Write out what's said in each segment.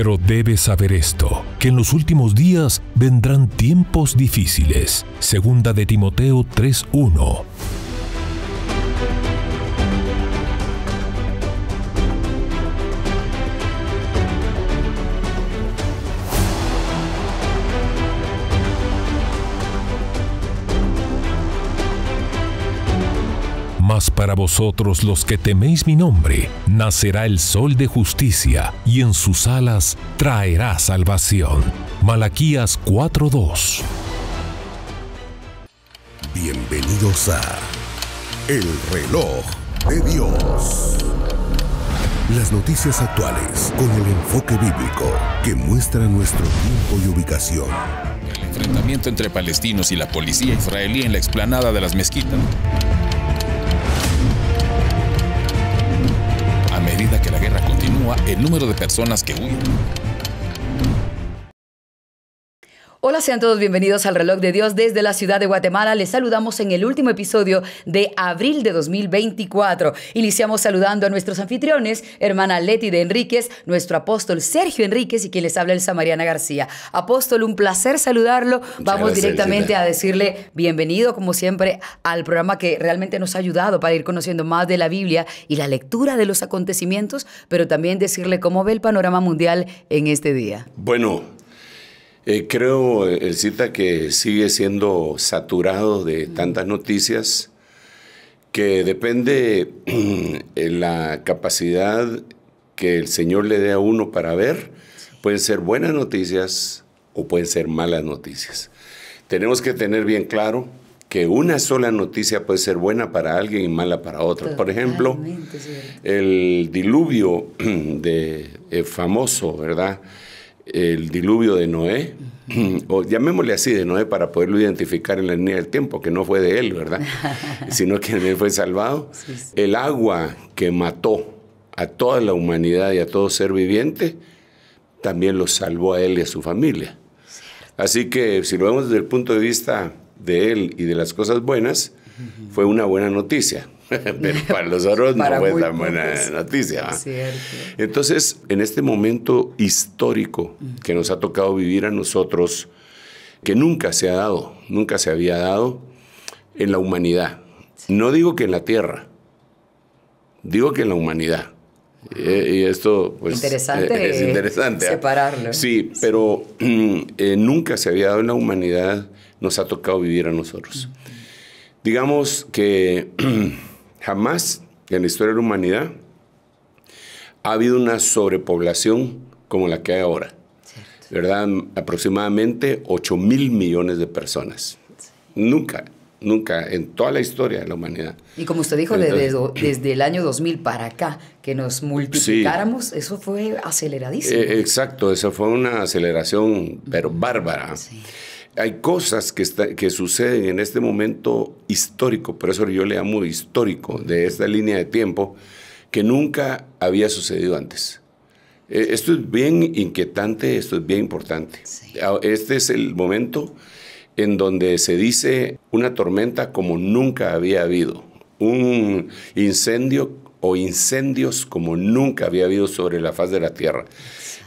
Pero debes saber esto, que en los últimos días vendrán tiempos difíciles. Segunda de Timoteo 3.1 para vosotros los que teméis mi nombre, nacerá el sol de justicia, y en sus alas traerá salvación. Malaquías 4:2 Bienvenidos a El reloj de Dios. Las noticias actuales con el enfoque bíblico que muestra nuestro tiempo y ubicación. El enfrentamiento entre palestinos y la policía israelí en la explanada de las mezquitas. el número de personas que huyen. Hola, sean todos bienvenidos al reloj de Dios desde la ciudad de Guatemala. Les saludamos en el último episodio de abril de 2024. Iniciamos saludando a nuestros anfitriones, hermana Leti de Enríquez, nuestro apóstol Sergio Enríquez y quien les habla el Samariana García. Apóstol, un placer saludarlo. Vamos directamente a decirle bienvenido, como siempre, al programa que realmente nos ha ayudado para ir conociendo más de la Biblia y la lectura de los acontecimientos, pero también decirle cómo ve el panorama mundial en este día. Bueno, eh, creo, el cita, que sigue siendo saturado de tantas noticias que depende en la capacidad que el Señor le dé a uno para ver. Pueden ser buenas noticias o pueden ser malas noticias. Tenemos que tener bien claro que una sola noticia puede ser buena para alguien y mala para otro. Por ejemplo, el diluvio de, eh, famoso, ¿verdad? el diluvio de Noé, o llamémosle así de Noé para poderlo identificar en la línea del tiempo, que no fue de él, ¿verdad? Sino que él fue salvado. El agua que mató a toda la humanidad y a todo ser viviente, también lo salvó a él y a su familia. Así que si lo vemos desde el punto de vista de él y de las cosas buenas, fue una buena noticia. pero para los no fue la buena noticia. Entonces, en este momento histórico que nos ha tocado vivir a nosotros, que nunca se ha dado, nunca se había dado en la humanidad. No digo que en la Tierra, digo que en la humanidad. Eh, y esto pues, interesante eh, es interesante. ¿ah? Separarlo. Sí, pero eh, nunca se había dado en la humanidad, nos ha tocado vivir a nosotros. Digamos que Jamás en la historia de la humanidad ha habido una sobrepoblación como la que hay ahora. ¿Verdad? Aproximadamente 8 mil millones de personas. Nunca, nunca, en toda la historia de la humanidad. Y como usted dijo, desde, el año 2000 para acá, que nos multiplicáramos, eso fue aceleradísimo. Eh, exacto, eso fue una aceleración, pero bárbara. Sí hay cosas que, suceden en este momento histórico, por eso yo le llamo histórico, de esta línea de tiempo, que nunca había sucedido antes. Eh, esto es bien inquietante, esto es bien importante. Ah, este es el momento en donde se dice una tormenta como nunca había habido, un incendio o incendios como nunca había habido sobre la faz de la Tierra.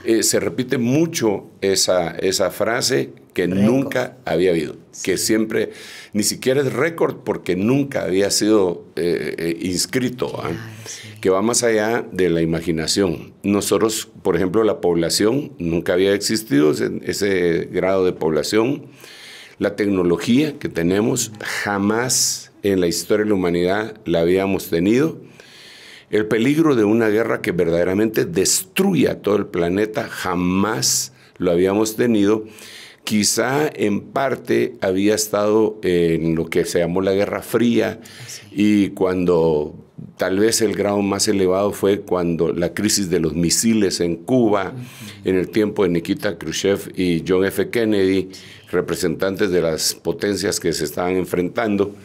Eh, se repite mucho esa, frase que nunca había habido, que siempre, ni siquiera es récord porque nunca había sido eh, eh, inscrito, ¿ah? que va más allá de la imaginación. Nosotros, por ejemplo, la población, nunca había existido ese grado de población. La tecnología que tenemos jamás en la historia de la humanidad la habíamos tenido el peligro de una guerra que verdaderamente destruya todo el planeta jamás lo habíamos tenido. Quizá en parte había estado en lo que se llamó la Guerra Fría y cuando tal vez el grado más elevado fue cuando la crisis de los misiles en Cuba, en el tiempo de Nikita Khrushchev y John F. Kennedy, representantes de las potencias que se estaban enfrentando.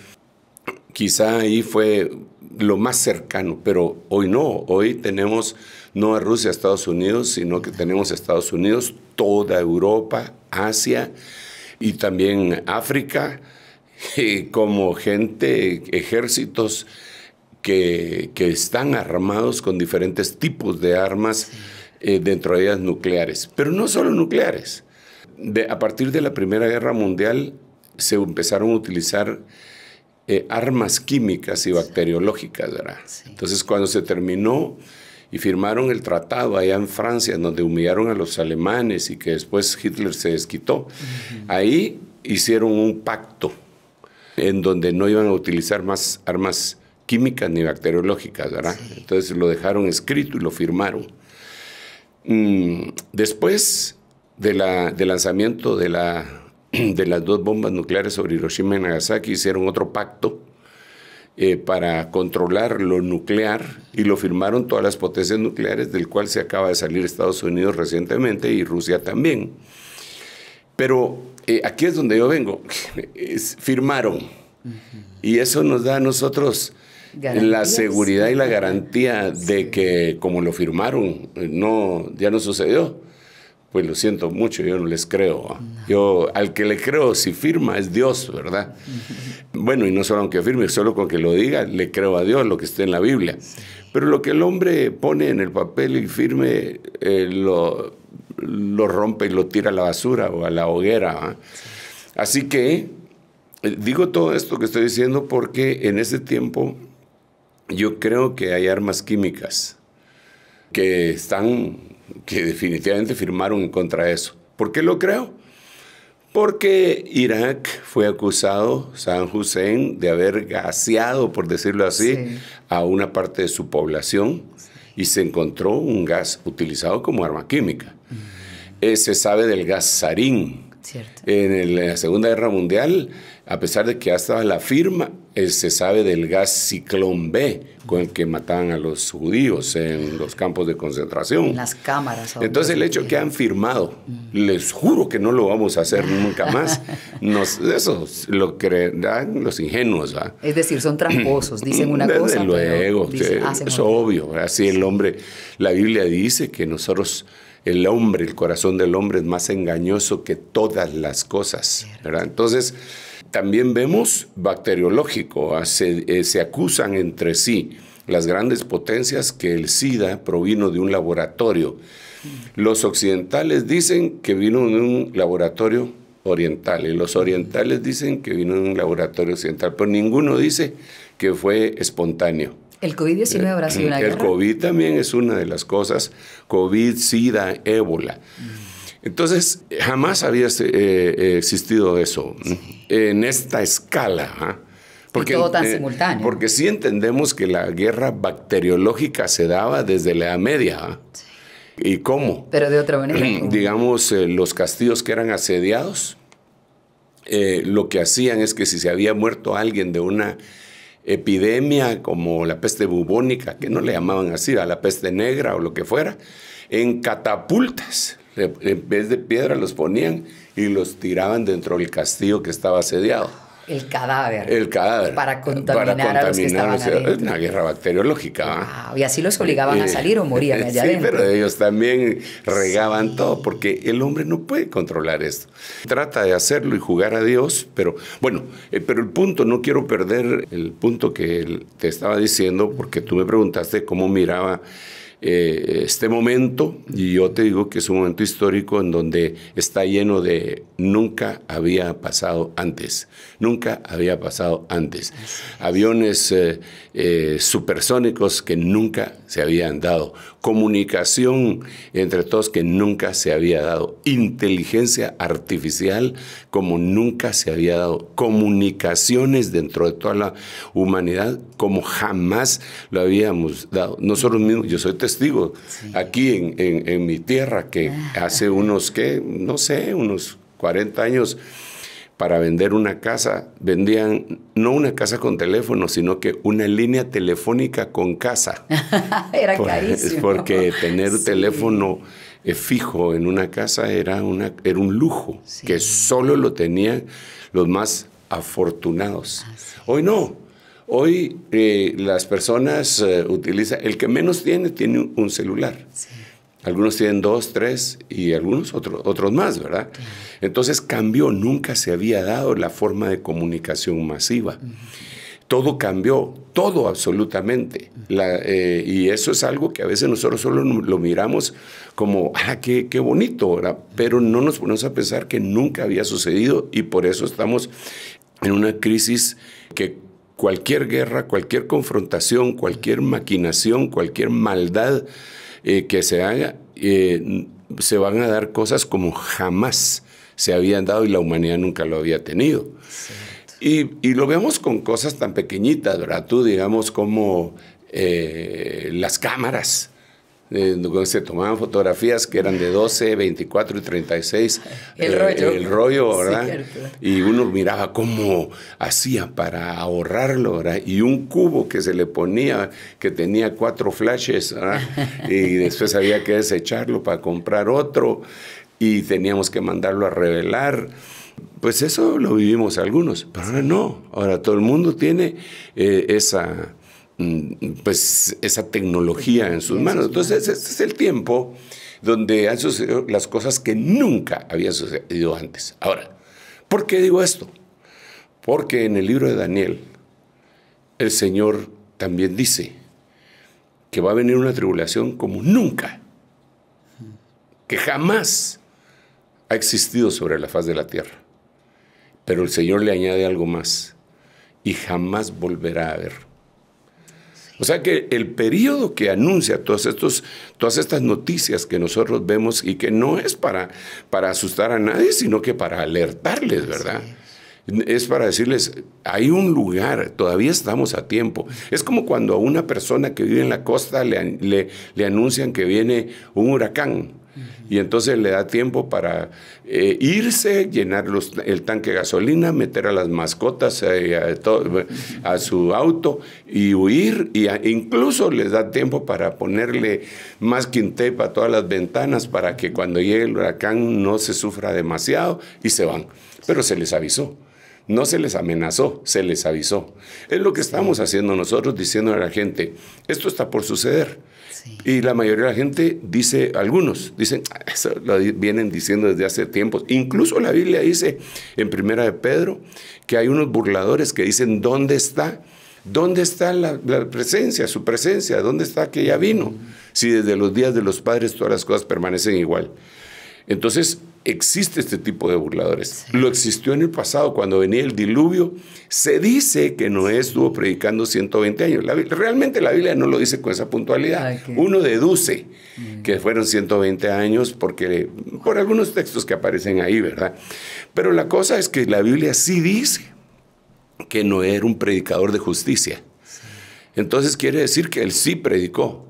Quizá ahí fue lo más cercano, pero hoy no, hoy tenemos no a Rusia, Estados Unidos, sino que tenemos a Estados Unidos, toda Europa, Asia y también África, como gente, ejércitos que, están armados con diferentes tipos de armas, eh, dentro de ellas nucleares, pero no solo nucleares. a partir de la Primera Guerra Mundial se empezaron a utilizar eh, armas químicas y bacteriológicas, ¿verdad? Entonces cuando se terminó y firmaron el tratado allá en Francia, donde humillaron a los alemanes y que después Hitler se desquitó, ahí hicieron un pacto en donde no iban a utilizar más armas químicas ni bacteriológicas, ¿verdad? Entonces lo dejaron escrito y lo firmaron. Mm, después de la, del lanzamiento de la de las dos bombas nucleares sobre Hiroshima y Nagasaki hicieron otro pacto eh, para controlar lo nuclear y lo firmaron todas las potencias nucleares, del cual se acaba de salir Estados Unidos recientemente y Rusia también. Pero eh, aquí es donde yo vengo. firmaron. Y eso nos da a nosotros la seguridad y la garantía de que, como lo firmaron, eh, no, ya no sucedió pues lo siento mucho, yo no les creo. Yo al que le creo si firma es Dios, ¿verdad? Bueno, y no solo aunque firme, solo con que lo diga, le creo a Dios lo que esté en la Biblia. Pero lo que el hombre pone en el papel y firme, eh, lo, lo, rompe y lo tira a la basura o a la hoguera. ¿ah? Así que eh, digo todo esto que estoy diciendo porque en ese tiempo yo creo que hay armas químicas que están que definitivamente firmaron en contra eso. ¿Por qué lo creo? Porque Irak fue acusado, San Hussein, de haber gaseado, por decirlo así, a una parte de su población y se encontró un gas utilizado como arma química. Mm. Eh, se sabe del gas sarín. en la Segunda Guerra Mundial a pesar de que hasta la firma eh, se sabe del gas ciclón B con el que mataban a los judíos en los campos de concentración. En las cámaras. Entonces el hecho que han firmado, mm. les juro que no lo vamos a hacer nunca más, nos, eso lo creerán los ingenuos. Es decir, son tramposos, dicen una Desde cosa. luego, eh, es obvio. Así el hombre, la Biblia dice que nosotros el hombre, el corazón del hombre es más engañoso que todas las cosas. ¿verdad? Entonces, también vemos bacteriológico, ah, eh, se, acusan entre sí las grandes potencias que el SIDA provino de un laboratorio. Los occidentales dicen que vino de un laboratorio oriental y los orientales dicen que vino de un laboratorio occidental, pero ninguno dice que fue espontáneo. ¿El COVID-19 sido una El COVID también es una de las cosas, COVID, SIDA, ébola. Entonces, jamás había este, eh, eh, existido eso en esta escala. ¿ah? Porque, todo tan eh, simultáneo. Porque sí entendemos que la guerra bacteriológica se daba desde la Edad Media. ¿ah? ¿Y cómo? Pero de otra manera. Digamos, los castillos que eran asediados, lo que hacían es que si se había muerto alguien de una epidemia como la peste bubónica, que no le llamaban así, a la peste negra o lo que fuera, en catapultas en vez de piedra los ponían y los tiraban dentro del castillo que estaba asediado. El cadáver. El cadáver. Para contaminar, para contaminar a los que una guerra bacteriológica. ¿ah? Y así los eh, obligaban a eh, salir o morían allá sí, pero ellos también regaban todo porque el hombre no puede controlar esto. Trata de hacerlo y jugar a Dios, pero bueno, eh, pero el punto, no quiero perder el punto que te estaba diciendo porque tú me preguntaste cómo miraba eh, este momento, y yo te digo que es un momento histórico en donde está lleno de nunca había pasado antes, nunca había pasado antes. Aviones eh, eh, supersónicos que nunca se habían dado, comunicación entre todos que nunca se había dado, inteligencia artificial como nunca se había dado, comunicaciones dentro de toda la humanidad como jamás lo habíamos dado. Nosotros mismos, yo soy testigo, aquí en, en mi tierra que ah. hace unos, que no sé, unos 40 años para vender una casa, vendían no una casa con teléfono, sino que una línea telefónica con casa. era carísimo. Porque tener teléfono eh, fijo en una casa era, una, era un lujo que solo lo tenían los más afortunados. Ah, Hoy no. Hoy eh, las personas eh, utilizan, el que menos tiene tiene un celular. Sí. Algunos tienen dos, tres y algunos otros, otros más, ¿verdad? Entonces cambió, nunca se había dado la forma de comunicación masiva. Todo cambió, todo absolutamente. Eh, y eso es algo que a veces nosotros solo lo miramos como, ah, qué, qué bonito, ¿verdad? Pero no nos ponemos a pensar que nunca había sucedido y por eso estamos en una crisis que cualquier guerra, cualquier confrontación, cualquier maquinación, cualquier maldad eh, que se haga, eh, se van a dar cosas como jamás se habían dado y la humanidad nunca lo había tenido. Y, lo vemos con cosas tan pequeñitas, ¿verdad? Tú, digamos, como eh, las cámaras eh, se tomaban fotografías que eran de 12, 24 y 36. El rollo. Eh, el rollo, ¿verdad? Y uno miraba cómo hacía para ahorrarlo, ¿verdad? Y un cubo que se le ponía, que tenía cuatro flashes, ¿verdad? y después había que desecharlo para comprar otro y teníamos que mandarlo a revelar. Pues eso lo vivimos algunos, pero ahora no. Ahora todo el mundo tiene eh, esa Mm, pues esa tecnología pues, en sus manos. Entonces, este es el tiempo donde han sucedido las cosas que nunca habían sucedido antes. Ahora, ¿por qué digo esto? Porque en el libro de Daniel, el Señor también dice que va a venir una tribulación como nunca, que jamás ha existido sobre la faz de la tierra. Pero el Señor le añade algo más y jamás volverá a haber o sea que el periodo que anuncia todos estos, todas estas noticias que nosotros vemos y que no es para, para asustar a nadie, sino que para alertarles, ¿verdad? es para decirles, hay un lugar, todavía estamos a tiempo. Es como cuando a una persona que vive en la costa le, le anuncian que viene un huracán y entonces le da tiempo para eh, irse, llenar el tanque de gasolina, meter a las mascotas eh, a, su auto y huir, y incluso les da tiempo para ponerle más quintepa a todas las ventanas para que cuando llegue el huracán no se sufra demasiado y se van. Pero se les avisó. No se les amenazó, se les avisó. Es lo que estamos haciendo nosotros diciendo a la gente, esto está por suceder y la mayoría de la gente dice, algunos dicen, ah, eso lo vienen diciendo desde hace tiempos. Incluso la Biblia dice en Primera de Pedro que hay unos burladores que dicen, ¿dónde está? ¿Dónde está la, la, presencia, su presencia? ¿Dónde está que ya vino? Si desde los días de los padres todas las cosas permanecen igual. Entonces, existe este tipo de burladores. Lo existió en el pasado, cuando venía el diluvio. Se dice que Noé estuvo predicando 120 años. La, realmente la Biblia no lo dice con esa puntualidad. Uno deduce que fueron 120 años porque, por algunos textos que aparecen ahí, ¿verdad? Pero la cosa es que la Biblia sí dice que Noé era un predicador de justicia. Entonces quiere decir que él sí predicó.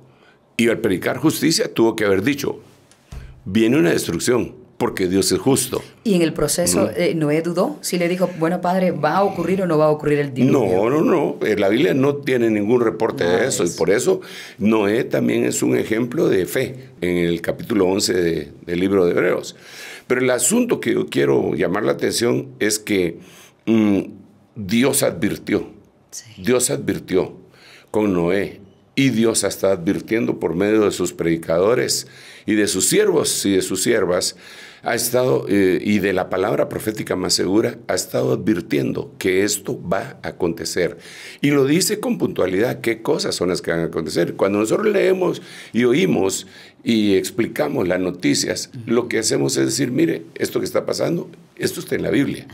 Y al predicar justicia tuvo que haber dicho, viene una destrucción porque Dios es justo. Y en el proceso, mm. eh, Noé dudó si le dijo, bueno, padre, ¿va a ocurrir o no va a ocurrir el diluvio? No, no, no. Eh, la Biblia no tiene ningún reporte de eso. Y por eso Noé también es un ejemplo de fe en el capítulo 11 del libro de Hebreos. Pero el asunto que yo quiero llamar la atención es que mm, Dios advirtió. Dios advirtió con Noé. Y Dios está advirtiendo por medio de sus predicadores y de sus siervos y de sus siervas ha estado, eh, y de la palabra profética más segura, ha estado advirtiendo que esto va a acontecer. Y lo dice con puntualidad, qué cosas son las que van a acontecer. Cuando nosotros leemos y oímos y explicamos las noticias, lo que hacemos es decir, mire, esto que está pasando, esto está en la Biblia.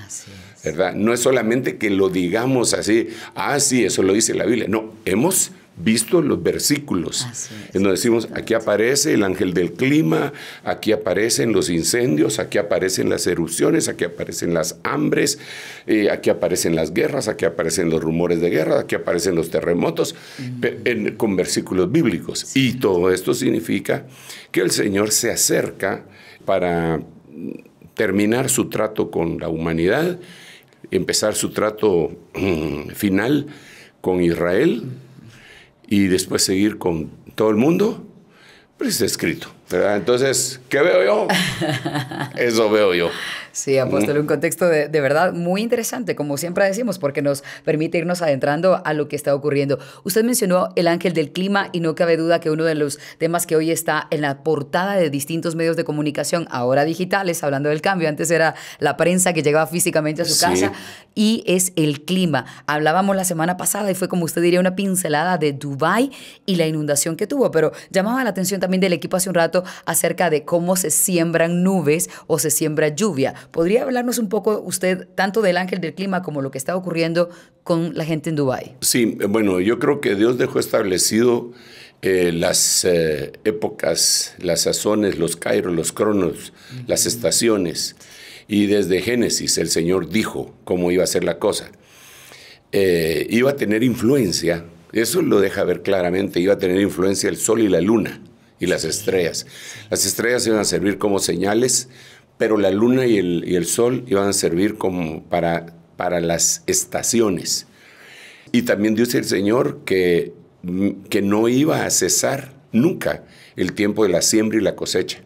¿Verdad? No es solamente que lo digamos así, ah, sí, eso lo dice la Biblia. No, hemos visto los versículos. en donde decimos, aquí aparece el ángel del clima, aquí aparecen los incendios, aquí aparecen las erupciones, aquí aparecen las hambres, eh, aquí aparecen las guerras, aquí aparecen los rumores de guerra, aquí aparecen los terremotos, con versículos bíblicos. Y todo esto significa que el Señor se acerca para terminar su trato con la humanidad, empezar su trato mm, final con Israel y después seguir con todo el mundo, pues es escrito, Entonces, ¿qué veo yo? Eso veo yo. Sí, apóstol, un contexto de, verdad muy interesante, como siempre decimos, porque nos permite irnos adentrando a lo que está ocurriendo. Usted mencionó el ángel del clima y no cabe duda que uno de los temas que hoy está en la portada de distintos medios de comunicación, ahora digitales, hablando del cambio, antes era la prensa que llegaba físicamente a su casa, y es el clima. Hablábamos la semana pasada y fue como usted diría una pincelada de Dubai y la inundación que tuvo, pero llamaba la atención también del equipo hace un rato acerca de cómo se siembran nubes o se siembra lluvia. ¿Podría hablarnos un poco usted tanto del ángel del clima como lo que está ocurriendo con la gente en Dubái? Sí, eh, bueno, yo creo que Dios dejó establecido eh, las eh, épocas, las sazones, los kairos, los cronos, las estaciones. Y desde Génesis el Señor dijo cómo iba a ser la cosa. iba a tener influencia, eso lo deja ver claramente, iba a tener influencia el sol y la luna y las estrellas. Las estrellas iban a servir como señales pero la luna y el, sol iban a servir como para, para las estaciones. Y también dice el Señor que, mm, que no iba a cesar nunca el tiempo de la siembra y la cosecha.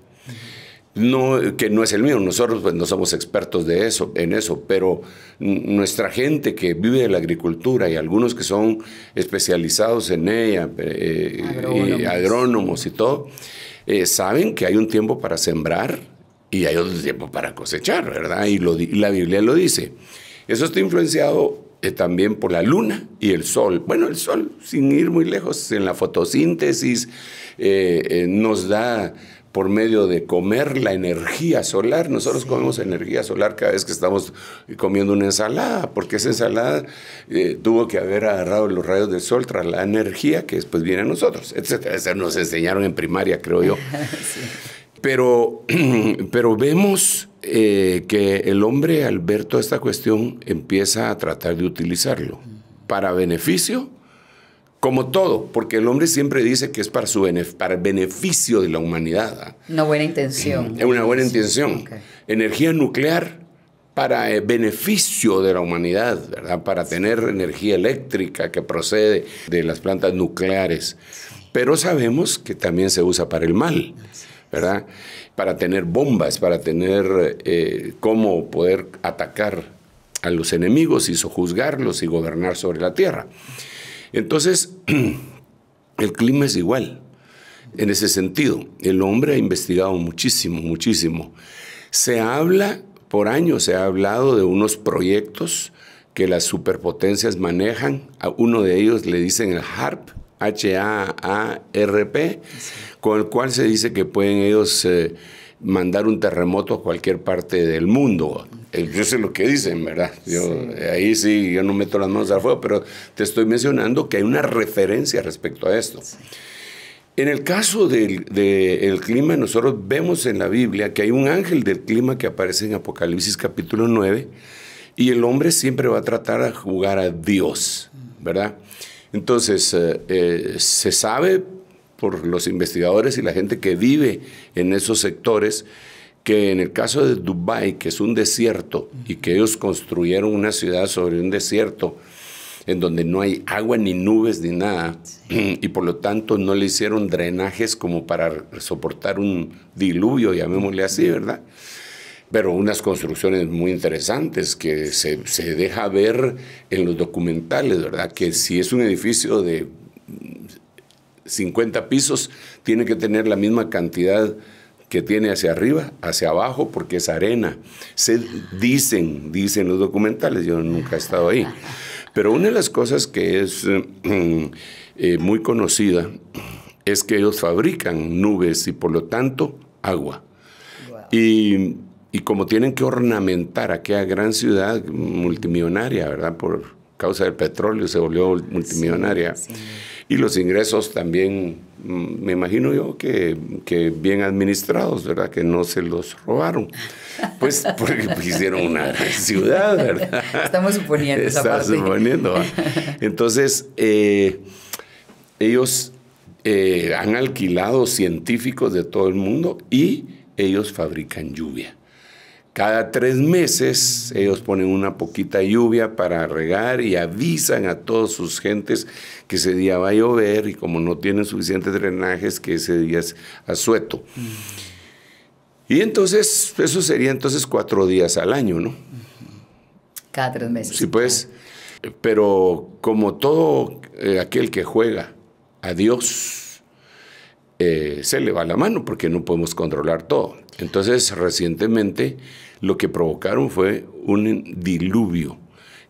No, que no es el mío, nosotros pues, no somos expertos de eso, en eso, pero nuestra gente que vive de la agricultura y algunos que son especializados en ella, eh, agrónomos. Y todo, eh, saben que hay un tiempo para sembrar, y hay otro tiempo para cosechar, ¿verdad? Y, la Biblia lo dice. Eso está influenciado eh, también por la luna y el sol. Bueno, el sol, sin ir muy lejos, en la fotosíntesis eh, eh, nos da por medio de comer la energía solar. Nosotros comemos energía solar cada vez que estamos comiendo una ensalada, porque esa ensalada tuvo que haber agarrado los rayos del sol tras la energía que después viene a nosotros, etcétera. Eso nos enseñaron en primaria, creo yo. Pero, pero vemos eh, que el hombre, al ver toda esta cuestión, empieza a tratar de utilizarlo para beneficio, como todo, porque el hombre siempre dice que es para, su para el beneficio de la humanidad. ¿ah? Una buena intención. Es una buena intención. Energía nuclear para el eh, beneficio de la humanidad, ¿verdad? Para tener energía eléctrica que procede de las plantas nucleares. Pero sabemos que también se usa para el mal. Para tener bombas, para tener eh, cómo poder atacar a los enemigos y sojuzgarlos y gobernar sobre la tierra. Entonces, el clima es igual en ese sentido. El hombre ha investigado muchísimo, muchísimo. Se habla, por años se ha hablado de unos proyectos que las superpotencias manejan. A uno de ellos le dicen el HARP, H-A-A-R-P, con el cual se dice que pueden ellos eh, mandar un terremoto a cualquier parte del mundo. Eh, yo sé lo que dicen, ¿verdad? Yo, Ahí sí, yo no meto las manos al fuego, pero te estoy mencionando que hay una referencia respecto a esto. En el caso del, clima, nosotros vemos en la Biblia que hay un ángel del clima que aparece en Apocalipsis capítulo 9 y el hombre siempre va a tratar a jugar a Dios, ¿verdad? Entonces, eh, se sabe por los investigadores y la gente que vive en esos sectores, que en el caso de Dubái, que es un desierto, y que ellos construyeron una ciudad sobre un desierto, en donde no hay agua ni nubes ni nada, y por lo tanto no le hicieron drenajes como para soportar un diluvio, llamémosle así, ¿verdad? Pero unas construcciones muy interesantes que se, se deja ver en los documentales, ¿verdad? Que si es un edificio de 50 pisos, tiene que tener la misma cantidad que tiene hacia arriba, hacia abajo, porque es arena. Se dicen, dicen los documentales, yo nunca he estado ahí. Pero una de las cosas que es eh, eh, muy conocida es que ellos fabrican nubes y por lo tanto agua. Y, y, como tienen que ornamentar aquella gran ciudad multimillonaria, ¿verdad? Por causa del petróleo se volvió multimillonaria y los ingresos también, mm, me imagino yo, que, bien administrados, ¿verdad? Que no se los robaron. Pues porque pues, hicieron una ciudad, ¿verdad? Estamos suponiendo. Esa Estamos suponiendo. Entonces, eh, ellos eh, han alquilado científicos de todo el mundo y ellos fabrican lluvia. Cada tres meses ellos ponen una poquita lluvia para regar y avisan a todos sus gentes que ese día va a llover y como no tienen suficientes drenajes que ese día es asueto. Mm. Y entonces, eso sería entonces cuatro días al año, ¿no? Cada tres meses. Sí, pues. Ah. Pero como todo eh, aquel que juega a Dios, eh, se le va la mano porque no podemos controlar todo. Entonces, recientemente lo que provocaron fue un diluvio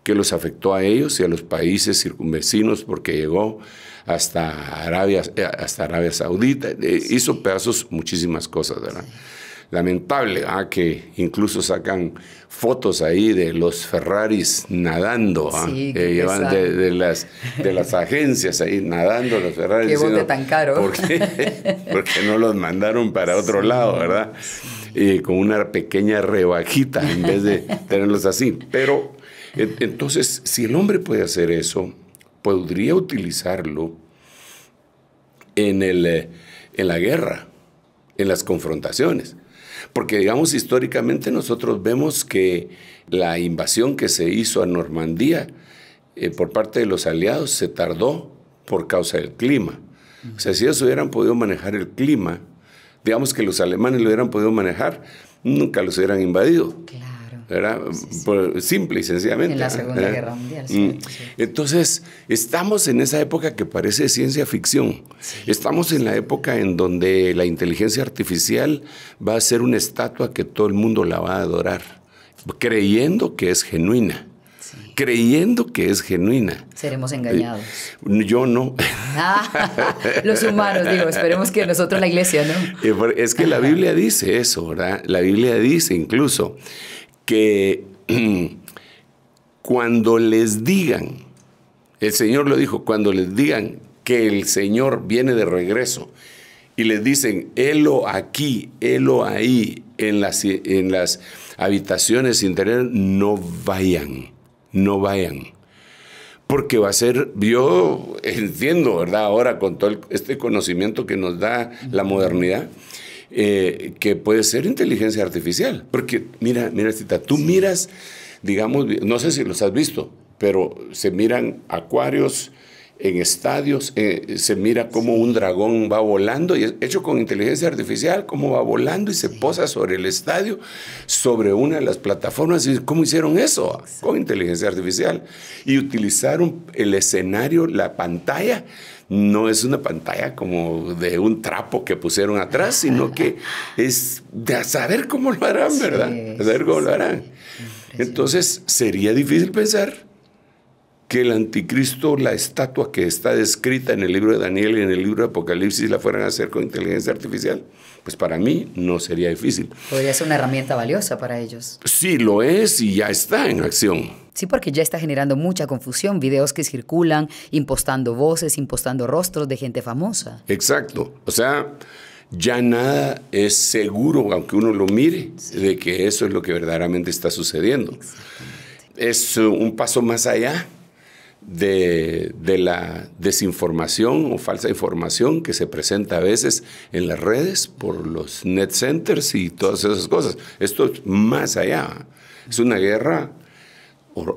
que los afectó a ellos y a los países circunvecinos porque llegó hasta Arabia, eh, hasta Arabia Saudita, eh, hizo pedazos muchísimas cosas, ¿verdad? Lamentable ¿ah? que incluso sacan fotos ahí de los Ferraris nadando, ¿ah? eh, de, las, de las agencias ahí nadando los Ferraris. Qué tan caro. Porque no los mandaron para otro lado, ¿verdad? Eh, con una pequeña rebajita en vez de tenerlos así. Pero e, entonces, si el hombre puede hacer eso, podría utilizarlo en, el, eh, en la guerra, en las confrontaciones. Porque, digamos, históricamente nosotros vemos que la invasión que se hizo a Normandía eh, por parte de los aliados se tardó por causa del clima. O sea, si ellos hubieran podido manejar el clima, digamos que los alemanes lo hubieran podido manejar, nunca los hubieran invadido. Claro. simple y sencillamente. En la Segunda Guerra Mundial. Mm. Entonces, estamos en esa época que parece ciencia ficción. Estamos en la época en donde la inteligencia artificial va a ser una estatua que todo el mundo la va a adorar, creyendo que es genuina creyendo que es genuina. Seremos eh, engañados. yo no. Ah, los humanos, digo, esperemos que nosotros la iglesia, ¿no? Es que la Biblia dice eso, ¿verdad? La Biblia dice incluso que cuando les digan, el Señor lo dijo, cuando les digan que el Señor viene de regreso y les dicen, helo aquí, helo ahí, en las, en las habitaciones interiores, no vayan no vayan. Porque va a ser, yo entiendo, ¿verdad? Ahora con todo este conocimiento que nos da la modernidad, eh, que puede ser inteligencia artificial. Porque mira, mira, cita. tú miras, digamos, no sé si los has visto, pero se miran acuarios en estadios, eh, se mira cómo un dragón va volando, y hecho con inteligencia artificial, cómo va volando y se posa sobre el estadio, sobre una de las plataformas. Y ¿Cómo hicieron eso? Con inteligencia artificial. Y utilizaron el escenario, la pantalla, no es una pantalla como de un trapo que pusieron atrás, sino que es de saber cómo lo harán, ¿verdad? A saber cómo lo harán. Entonces, sería difícil pensar que el anticristo, la estatua que está descrita en el libro de Daniel y en el libro de Apocalipsis, la fueran a hacer con inteligencia artificial? Pues para mí no sería difícil. Podría ser una herramienta valiosa para ellos. Sí, lo es y ya está en acción. Sí, porque ya está generando mucha confusión, videos que circulan, impostando voces, impostando rostros de gente famosa. Exacto. O sea, ya nada es seguro, aunque uno lo mire, de que eso es lo que verdaderamente está sucediendo. Es eh, un paso más allá de, la desinformación o falsa información que se presenta a veces en las redes por los net centers y todas esas cosas. Esto es más allá. Es una guerra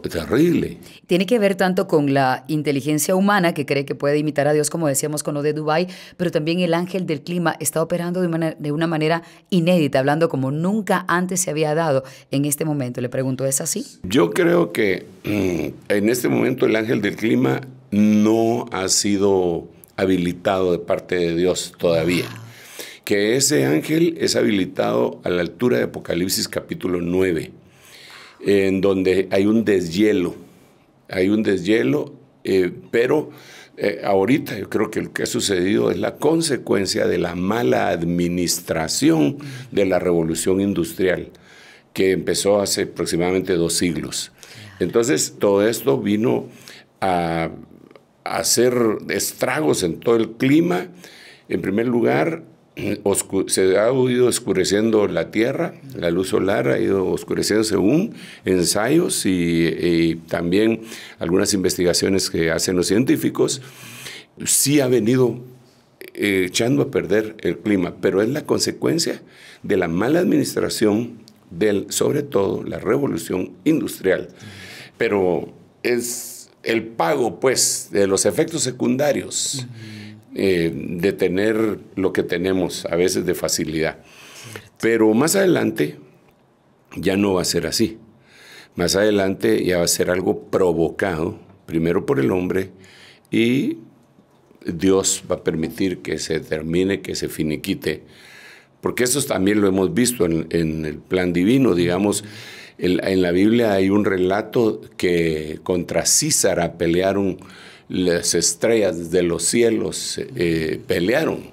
terrible. Tiene que ver tanto con la inteligencia humana que cree que puede imitar a Dios, como decíamos con lo de Dubái, pero también el ángel del clima está operando de, de una manera inédita, hablando como nunca antes se había dado en este momento. Le pregunto, ¿es así? Yo creo que mm, en este momento el ángel del clima no ha sido habilitado de parte de Dios todavía. Ah. Que ese ángel es habilitado a la altura de Apocalipsis capítulo 9 en donde hay un deshielo, hay un deshielo, eh, pero eh, ahorita yo creo que lo que ha sucedido es la consecuencia de la mala administración de la revolución industrial que empezó hace aproximadamente dos siglos. Entonces todo esto vino a hacer estragos en todo el clima. En primer lugar, se ha ido oscureciendo la Tierra, la luz solar ha ido oscureciendo según ensayos y, también algunas investigaciones que hacen los científicos, sí ha venido eh, echando a perder el clima, pero es la consecuencia de la mala administración del, sobre todo, la revolución industrial. Pero es el pago, pues, de los efectos secundarios. Eh, de tener lo que tenemos, a veces de facilidad. Pero más adelante ya no va a ser así. Más adelante ya va a ser algo provocado, primero por el hombre, y Dios va a permitir que se termine, que se finiquite. Porque eso también lo hemos visto en, el plan divino, digamos. En, en la Biblia hay un relato que contra Císara pelearon las estrellas de los cielos eh, pelearon,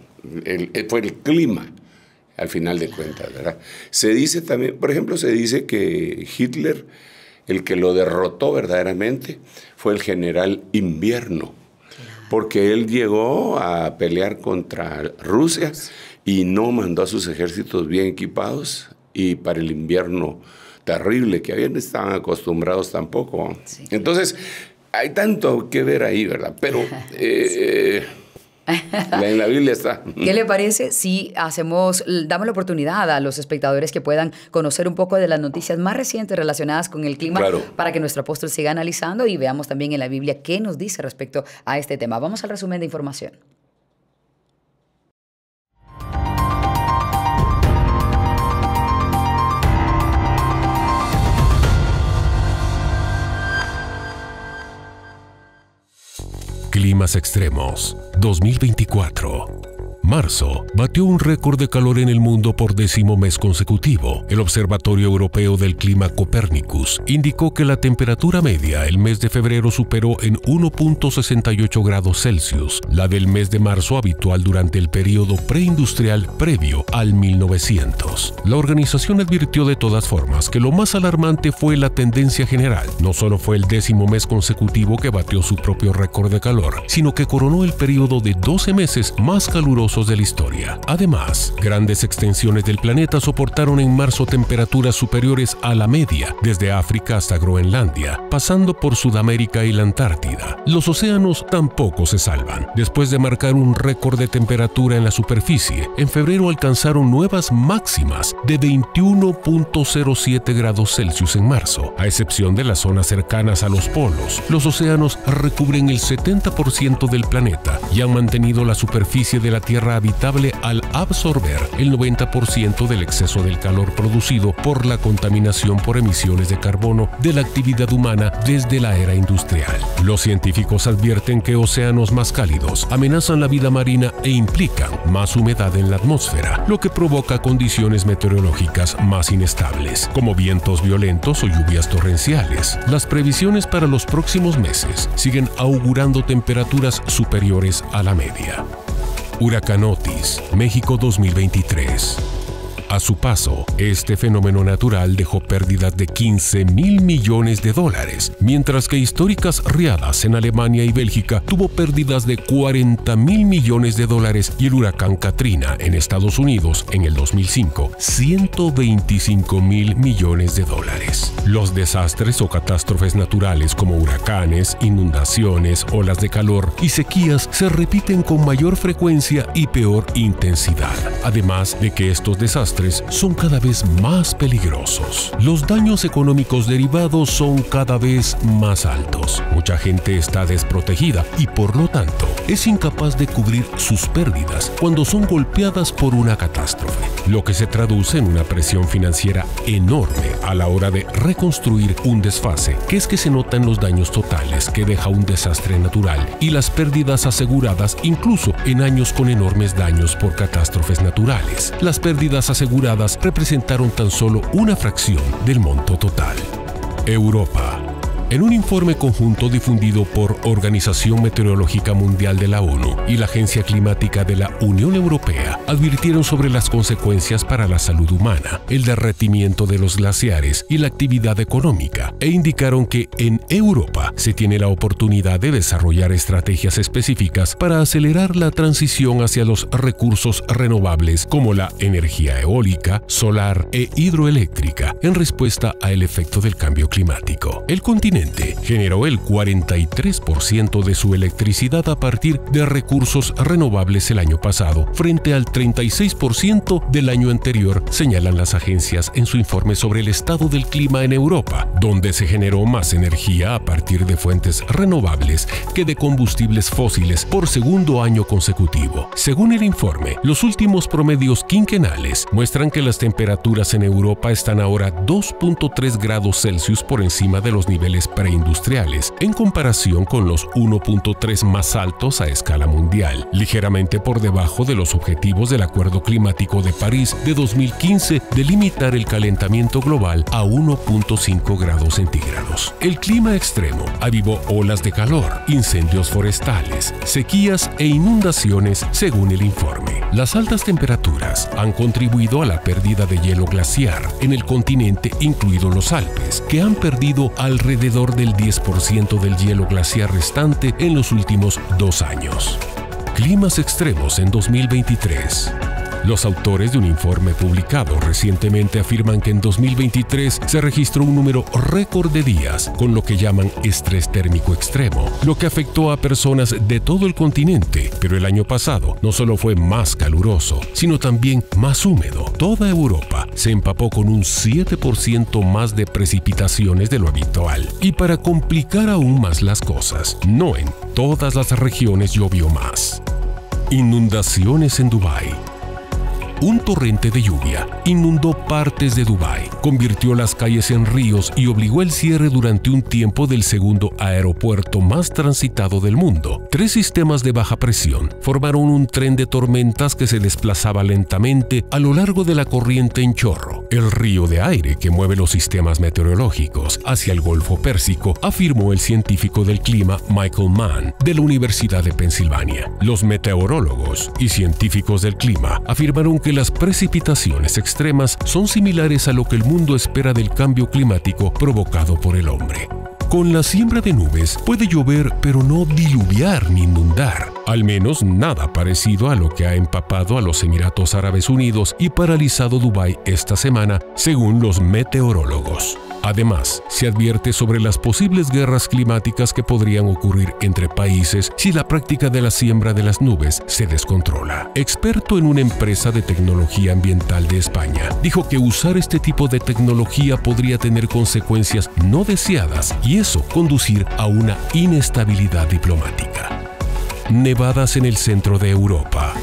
eh, fue el clima al final de cuentas, ¿verdad? Se dice también, por ejemplo, se dice que Hitler, el que lo derrotó verdaderamente, fue el general invierno, porque él llegó a pelear contra Rusia y no mandó a sus ejércitos bien equipados y para el invierno terrible que habían, estaban acostumbrados tampoco. Entonces, hay tanto que ver ahí, ¿verdad? Pero eh, eh, en la Biblia está. ¿Qué le parece si hacemos, damos la oportunidad a los espectadores que puedan conocer un poco de las noticias más recientes relacionadas con el clima para que nuestro apóstol siga analizando y veamos también en la Biblia qué nos dice respecto a este tema? Vamos al resumen de información. Climas Extremos 2024 marzo, batió un récord de calor en el mundo por décimo mes consecutivo. El Observatorio Europeo del Clima Copernicus indicó que la temperatura media el mes de febrero superó en 1.68 grados Celsius, la del mes de marzo habitual durante el periodo preindustrial previo al 1900. La organización advirtió de todas formas que lo más alarmante fue la tendencia general. No solo fue el décimo mes consecutivo que batió su propio récord de calor, sino que coronó el periodo de 12 meses más caluroso de la historia. Además, grandes extensiones del planeta soportaron en marzo temperaturas superiores a la media, desde África hasta Groenlandia, pasando por Sudamérica y la Antártida. Los océanos tampoco se salvan. Después de marcar un récord de temperatura en la superficie, en febrero alcanzaron nuevas máximas de 21.07 grados Celsius en marzo. A excepción de las zonas cercanas a los polos, los océanos recubren el 70% del planeta y han mantenido la superficie de la Tierra habitable al absorber el 90% del exceso del calor producido por la contaminación por emisiones de carbono de la actividad humana desde la era industrial. Los científicos advierten que océanos más cálidos amenazan la vida marina e implican más humedad en la atmósfera, lo que provoca condiciones meteorológicas más inestables, como vientos violentos o lluvias torrenciales. Las previsiones para los próximos meses siguen augurando temperaturas superiores a la media. Huracanotis. México 2023. A su paso, este fenómeno natural dejó pérdidas de 15 mil millones de dólares, mientras que históricas riadas en Alemania y Bélgica tuvo pérdidas de 40 mil millones de dólares y el huracán Katrina en Estados Unidos en el 2005, 125 mil millones de dólares. Los desastres o catástrofes naturales como huracanes, inundaciones, olas de calor y sequías se repiten con mayor frecuencia y peor intensidad, además de que estos desastres son cada vez más peligrosos. Los daños económicos derivados son cada vez más altos. Mucha gente está desprotegida y por lo tanto es incapaz de cubrir sus pérdidas cuando son golpeadas por una catástrofe, lo que se traduce en una presión financiera enorme a la hora de reconstruir un desfase, que es que se notan los daños totales que deja un desastre natural y las pérdidas aseguradas incluso en años con enormes daños por catástrofes naturales. Las pérdidas aseguradas representaron tan solo una fracción del monto total. Europa en un informe conjunto difundido por Organización Meteorológica Mundial de la ONU y la Agencia Climática de la Unión Europea, advirtieron sobre las consecuencias para la salud humana, el derretimiento de los glaciares y la actividad económica, e indicaron que en Europa se tiene la oportunidad de desarrollar estrategias específicas para acelerar la transición hacia los recursos renovables como la energía eólica, solar e hidroeléctrica en respuesta al efecto del cambio climático. El generó el 43% de su electricidad a partir de recursos renovables el año pasado, frente al 36% del año anterior, señalan las agencias en su informe sobre el estado del clima en Europa, donde se generó más energía a partir de fuentes renovables que de combustibles fósiles por segundo año consecutivo. Según el informe, los últimos promedios quinquenales muestran que las temperaturas en Europa están ahora 2.3 grados Celsius por encima de los niveles preindustriales en comparación con los 1.3 más altos a escala mundial, ligeramente por debajo de los objetivos del Acuerdo Climático de París de 2015 de limitar el calentamiento global a 1.5 grados centígrados. El clima extremo avivó olas de calor, incendios forestales, sequías e inundaciones según el informe. Las altas temperaturas han contribuido a la pérdida de hielo glaciar en el continente, incluido los Alpes, que han perdido alrededor del 10% del hielo glaciar restante en los últimos dos años. Climas extremos en 2023. Los autores de un informe publicado recientemente afirman que en 2023 se registró un número récord de días con lo que llaman estrés térmico extremo, lo que afectó a personas de todo el continente, pero el año pasado no solo fue más caluroso, sino también más húmedo. Toda Europa se empapó con un 7% más de precipitaciones de lo habitual. Y para complicar aún más las cosas, no en todas las regiones llovió más. Inundaciones en Dubái un torrente de lluvia inundó partes de Dubái, convirtió las calles en ríos y obligó el cierre durante un tiempo del segundo aeropuerto más transitado del mundo. Tres sistemas de baja presión formaron un tren de tormentas que se desplazaba lentamente a lo largo de la corriente en chorro. El río de aire que mueve los sistemas meteorológicos hacia el Golfo Pérsico, afirmó el científico del clima Michael Mann de la Universidad de Pensilvania. Los meteorólogos y científicos del clima afirmaron que las precipitaciones extremas son similares a lo que el mundo espera del cambio climático provocado por el hombre. Con la siembra de nubes puede llover pero no diluviar ni inundar al menos nada parecido a lo que ha empapado a los Emiratos Árabes Unidos y paralizado Dubái esta semana, según los meteorólogos. Además, se advierte sobre las posibles guerras climáticas que podrían ocurrir entre países si la práctica de la siembra de las nubes se descontrola. Experto en una empresa de tecnología ambiental de España, dijo que usar este tipo de tecnología podría tener consecuencias no deseadas y eso conducir a una inestabilidad diplomática nevadas en el centro de Europa.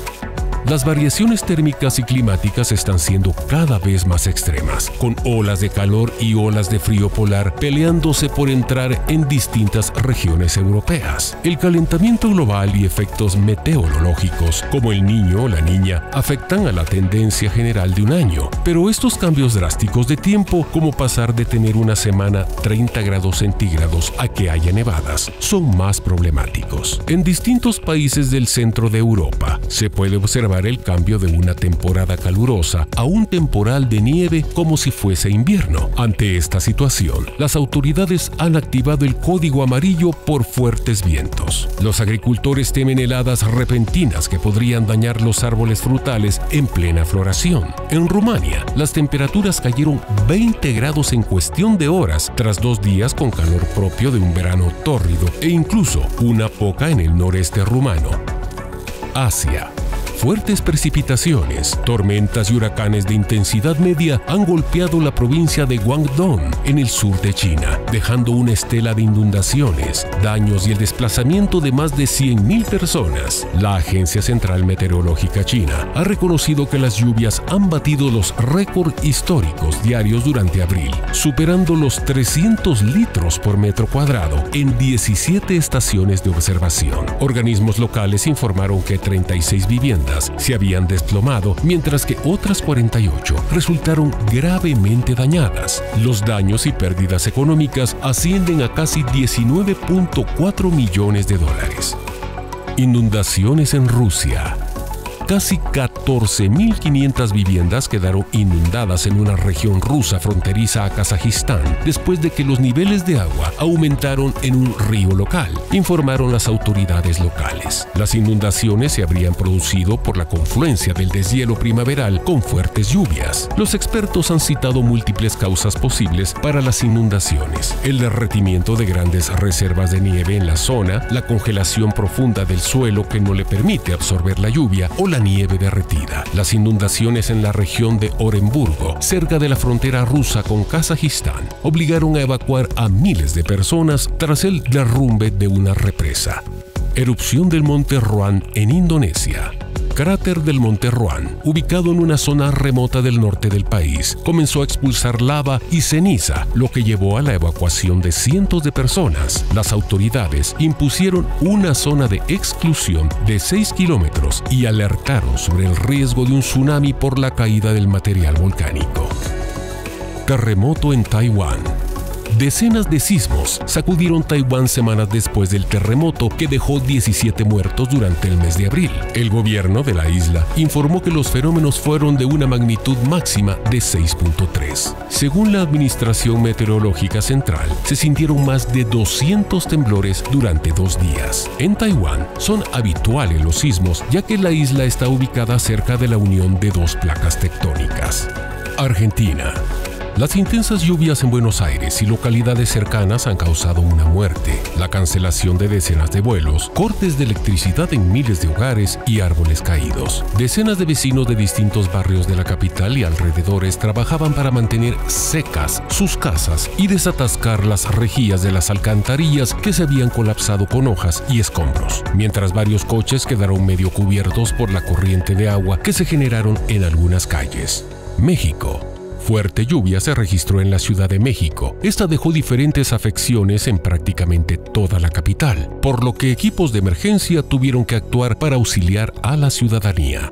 Las variaciones térmicas y climáticas están siendo cada vez más extremas, con olas de calor y olas de frío polar peleándose por entrar en distintas regiones europeas. El calentamiento global y efectos meteorológicos, como el niño o la niña, afectan a la tendencia general de un año, pero estos cambios drásticos de tiempo, como pasar de tener una semana 30 grados centígrados a que haya nevadas, son más problemáticos. En distintos países del centro de Europa se puede observar el cambio de una temporada calurosa a un temporal de nieve como si fuese invierno. Ante esta situación, las autoridades han activado el código amarillo por fuertes vientos. Los agricultores temen heladas repentinas que podrían dañar los árboles frutales en plena floración. En Rumania, las temperaturas cayeron 20 grados en cuestión de horas tras dos días con calor propio de un verano tórrido e incluso una poca en el noreste rumano. Asia. Fuertes precipitaciones, tormentas y huracanes de intensidad media han golpeado la provincia de Guangdong en el sur de China, dejando una estela de inundaciones, daños y el desplazamiento de más de 100.000 personas. La Agencia Central Meteorológica China ha reconocido que las lluvias han batido los récords históricos diarios durante abril, superando los 300 litros por metro cuadrado en 17 estaciones de observación. Organismos locales informaron que 36 viviendas se habían desplomado, mientras que otras 48 resultaron gravemente dañadas. Los daños y pérdidas económicas ascienden a casi 19.4 millones de dólares. Inundaciones en Rusia casi 14.500 viviendas quedaron inundadas en una región rusa fronteriza a Kazajistán después de que los niveles de agua aumentaron en un río local, informaron las autoridades locales. Las inundaciones se habrían producido por la confluencia del deshielo primaveral con fuertes lluvias. Los expertos han citado múltiples causas posibles para las inundaciones. El derretimiento de grandes reservas de nieve en la zona, la congelación profunda del suelo que no le permite absorber la lluvia o la nieve derretida, las inundaciones en la región de Orenburgo, cerca de la frontera rusa con Kazajistán, obligaron a evacuar a miles de personas tras el derrumbe de una represa. Erupción del monte Ruan en Indonesia cráter del Monte Ruan, ubicado en una zona remota del norte del país, comenzó a expulsar lava y ceniza, lo que llevó a la evacuación de cientos de personas. Las autoridades impusieron una zona de exclusión de 6 kilómetros y alertaron sobre el riesgo de un tsunami por la caída del material volcánico. Terremoto en Taiwán. Decenas de sismos sacudieron Taiwán semanas después del terremoto que dejó 17 muertos durante el mes de abril. El gobierno de la isla informó que los fenómenos fueron de una magnitud máxima de 6.3. Según la Administración Meteorológica Central, se sintieron más de 200 temblores durante dos días. En Taiwán son habituales los sismos, ya que la isla está ubicada cerca de la unión de dos placas tectónicas. Argentina. Las intensas lluvias en Buenos Aires y localidades cercanas han causado una muerte, la cancelación de decenas de vuelos, cortes de electricidad en miles de hogares y árboles caídos. Decenas de vecinos de distintos barrios de la capital y alrededores trabajaban para mantener secas sus casas y desatascar las rejillas de las alcantarillas que se habían colapsado con hojas y escombros, mientras varios coches quedaron medio cubiertos por la corriente de agua que se generaron en algunas calles. México fuerte lluvia se registró en la Ciudad de México. Esta dejó diferentes afecciones en prácticamente toda la capital, por lo que equipos de emergencia tuvieron que actuar para auxiliar a la ciudadanía.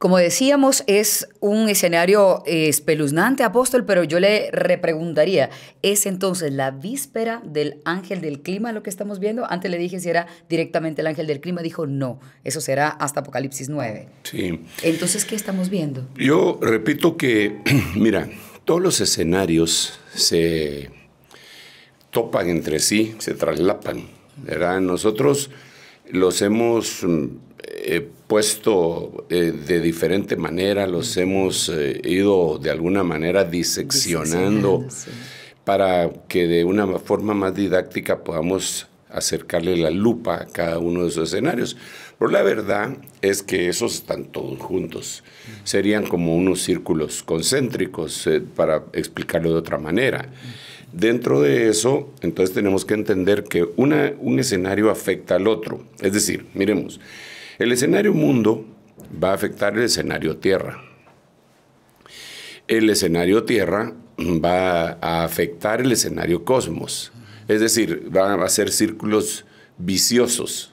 Como decíamos, es un escenario eh, espeluznante, apóstol, pero yo le repreguntaría, ¿es entonces la víspera del ángel del clima lo que estamos viendo? Antes le dije si era directamente el ángel del clima, dijo no, eso será hasta Apocalipsis 9. Sí. Entonces, ¿qué estamos viendo? Yo repito que, mira, todos los escenarios se topan entre sí, se traslapan, ¿verdad? Nosotros los hemos mm, eh, puesto eh, de diferente manera, los hemos eh, ido de alguna manera diseccionando para que de una forma más didáctica podamos acercarle la lupa a cada uno de esos escenarios. Pero la verdad es que esos están todos juntos. Serían como unos círculos concéntricos, para explicarlo de otra manera. Dentro de eso, entonces tenemos que entender que un escenario afecta al otro. Es decir, miremos, el escenario mundo va a afectar el escenario tierra. El escenario tierra va a afectar el escenario cosmos. Es decir, van a ser círculos viciosos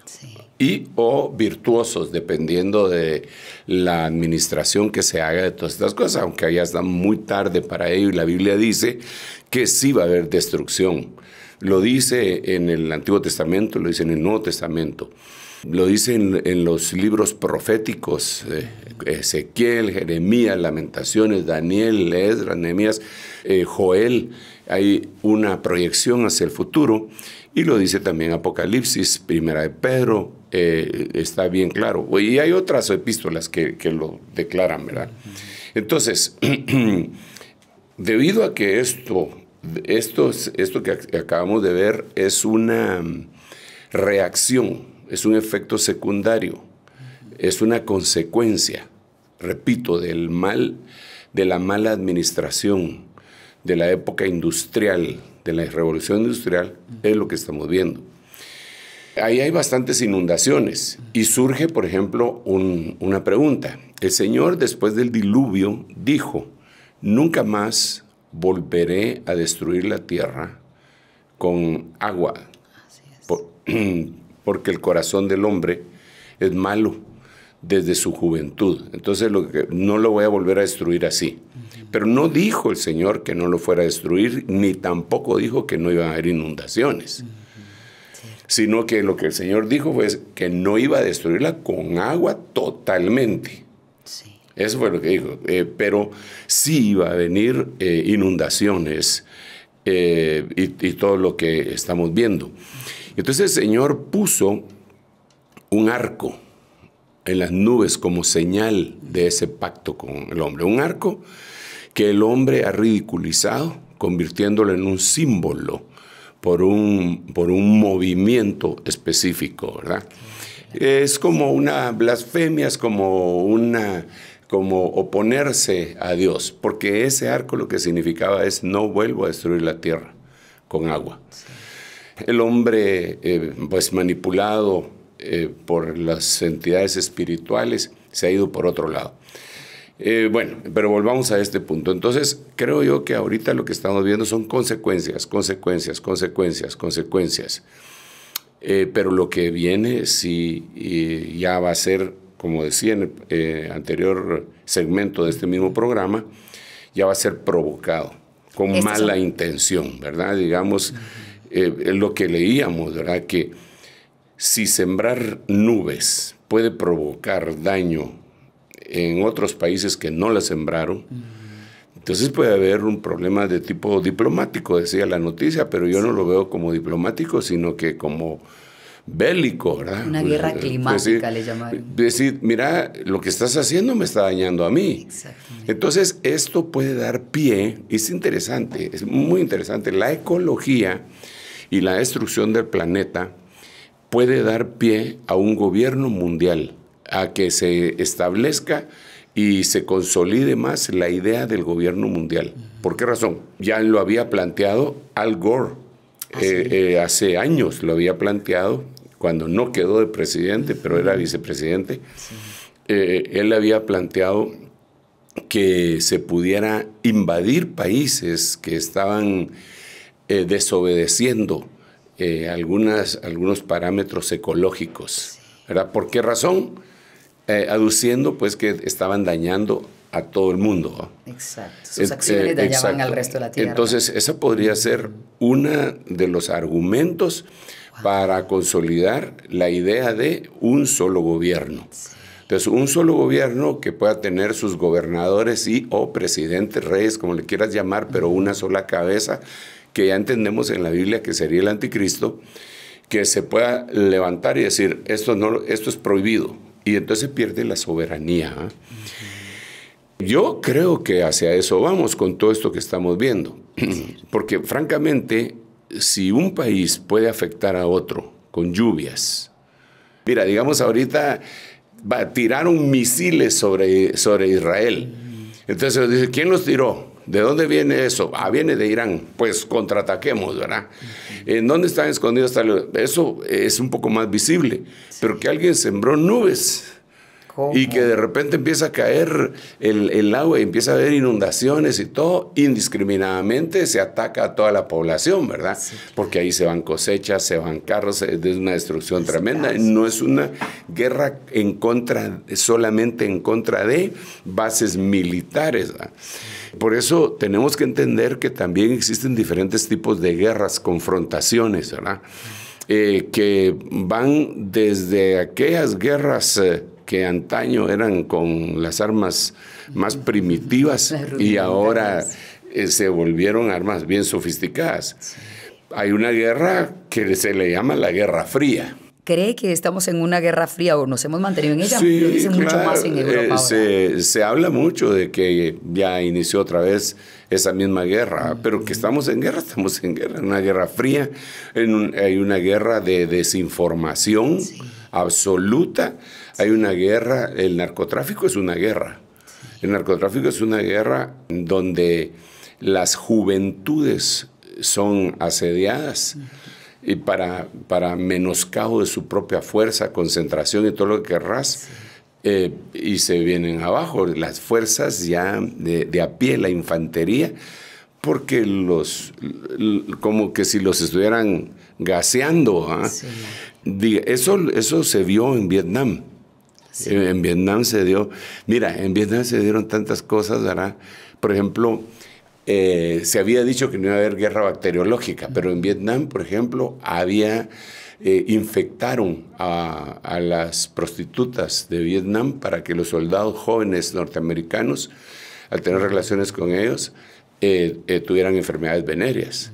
y o virtuosos, dependiendo de la administración que se haga de todas estas cosas, aunque ya está muy tarde para ello y la Biblia dice que sí va a haber destrucción. Lo dice en el Antiguo Testamento, lo dice en el Nuevo Testamento. Lo dicen en los libros proféticos, eh, Ezequiel, Jeremías, Lamentaciones, Daniel, Esdras, Nehemías, eh, Joel. Hay una proyección hacia el futuro y lo dice también Apocalipsis, Primera de Pedro, eh, está bien claro. Y hay otras epístolas que, lo declaran, ¿verdad? Entonces, debido a que esto, esto, esto que acabamos de ver es una reacción es un efecto secundario, es una consecuencia, repito, del mal, de la mala administración, de la época industrial, de la revolución industrial, es lo que estamos viendo. Ahí hay bastantes inundaciones y surge, por ejemplo, una pregunta. El Señor después del diluvio dijo, nunca más volveré a destruir la tierra con agua. Así es. porque el corazón del hombre es malo desde su juventud. Entonces no lo voy a volver a destruir así. Pero no dijo el Señor que no lo fuera a destruir, ni tampoco dijo que no iban a haber inundaciones. Sino que lo que el Señor dijo fue que no iba a destruirla con agua totalmente. Sí. Eso fue lo que dijo. Eh, pero sí iba a venir eh, inundaciones eh, y, todo lo que estamos viendo. Entonces el Señor puso un arco en las nubes como señal de ese pacto con el hombre. Un arco que el hombre ha ridiculizado, convirtiéndolo en un símbolo por un, movimiento específico, ¿verdad? Es como una blasfemia, es como, una, como oponerse a Dios, porque ese arco lo que significaba es no vuelvo a destruir la tierra con agua el hombre eh, pues manipulado eh, por las entidades espirituales se ha ido por otro lado. Eh, bueno, pero volvamos a este punto. Entonces, creo yo que ahorita lo que estamos viendo son consecuencias, consecuencias, consecuencias, consecuencias. pero lo que viene si ya va a ser, como decía en el anterior segmento de este mismo programa, ya va a ser provocado con mala intención, ¿verdad? Digamos, eh, lo que leíamos, ¿verdad? Que si sembrar nubes puede provocar daño en otros países que no la sembraron, entonces puede haber un problema de tipo diplomático, decía la noticia, pero yo no lo veo como diplomático, sino que como bélico, ¿verdad? Una pues, guerra eh, pues climática le llamaron. Eh, decir, mira, lo que estás haciendo me está dañando a mí. Entonces, esto puede dar pie, es interesante, es muy interesante, la ecología y la destrucción del planeta puede dar pie a un gobierno mundial, a que se establezca y se consolide más la idea del gobierno mundial. ¿Por qué razón? Ya lo había planteado Al Gore ah, eh, eh, hace años, lo había planteado cuando no quedó de presidente, pero era vicepresidente. Eh, él había planteado que se pudiera invadir países que estaban eh, desobedeciendo eh, algunas, algunos parámetros ecológicos. ¿verdad? ¿Por qué razón? Eh, aduciendo pues que estaban dañando a todo el mundo. Exacto. Sus acciones dañaban al resto de la Tierra. Entonces, esa podría ser uno de los argumentos para consolidar la idea de un solo gobierno. Entonces, un solo gobierno que pueda tener sus gobernadores y o presidentes, reyes, como le quieras llamar, pero una sola cabeza, que ya entendemos en la Biblia que sería el anticristo, que se pueda levantar y decir, esto, no, esto es prohibido. Y entonces pierde la soberanía. ¿ah? Yo creo que hacia eso vamos con todo esto que estamos viendo. Porque francamente, si un país puede afectar a otro con lluvias, mira, digamos ahorita tiraron misiles sobre, sobre Israel. Entonces, dice ¿quién los tiró? ¿De dónde viene eso? Ah, viene de Irán. Pues contraataquemos, ¿verdad? ¿En dónde están escondidos Eso es un poco más visible. Pero que alguien sembró nubes. Y que de repente empieza a caer el, agua y empieza a haber inundaciones y todo, indiscriminadamente se ataca a toda la población, ¿verdad? Porque ahí se van cosechas, se van carros, es una destrucción tremenda. No es una guerra en contra, solamente en contra de bases militares. ¿verdad? Por eso tenemos que entender que también existen diferentes tipos de guerras, confrontaciones, eh, que van desde aquellas guerras eh, que antaño eran con las armas más primitivas y ahora eh, se volvieron armas bien sofisticadas. Hay una guerra que se le llama la Guerra Fría cree que estamos en una guerra fría o nos hemos mantenido en ella, sí, se, habla mucho de que ya inició otra vez esa misma guerra, pero que estamos en guerra, estamos en guerra, en una guerra fría, hay una guerra de desinformación absoluta, hay una guerra, el narcotráfico es una guerra, el narcotráfico es una guerra donde las juventudes son asediadas y para, para menoscabo de su propia fuerza, concentración y todo lo que querrás. Eh, y se vienen abajo las fuerzas ya de, a pie, la infantería, porque los, como que si los estuvieran gaseando. ¿ah? Eso, eso se vio en Vietnam. En, en Vietnam se dio, mira, en Vietnam se dieron tantas cosas, ¿verdad? Por ejemplo, eh, se había dicho que no iba a haber guerra bacteriológica, pero en Vietnam, por ejemplo, había eh, infectaron a, las prostitutas de Vietnam para que los soldados jóvenes norteamericanos, al tener relaciones con ellos, eh, tuvieran enfermedades venéreas.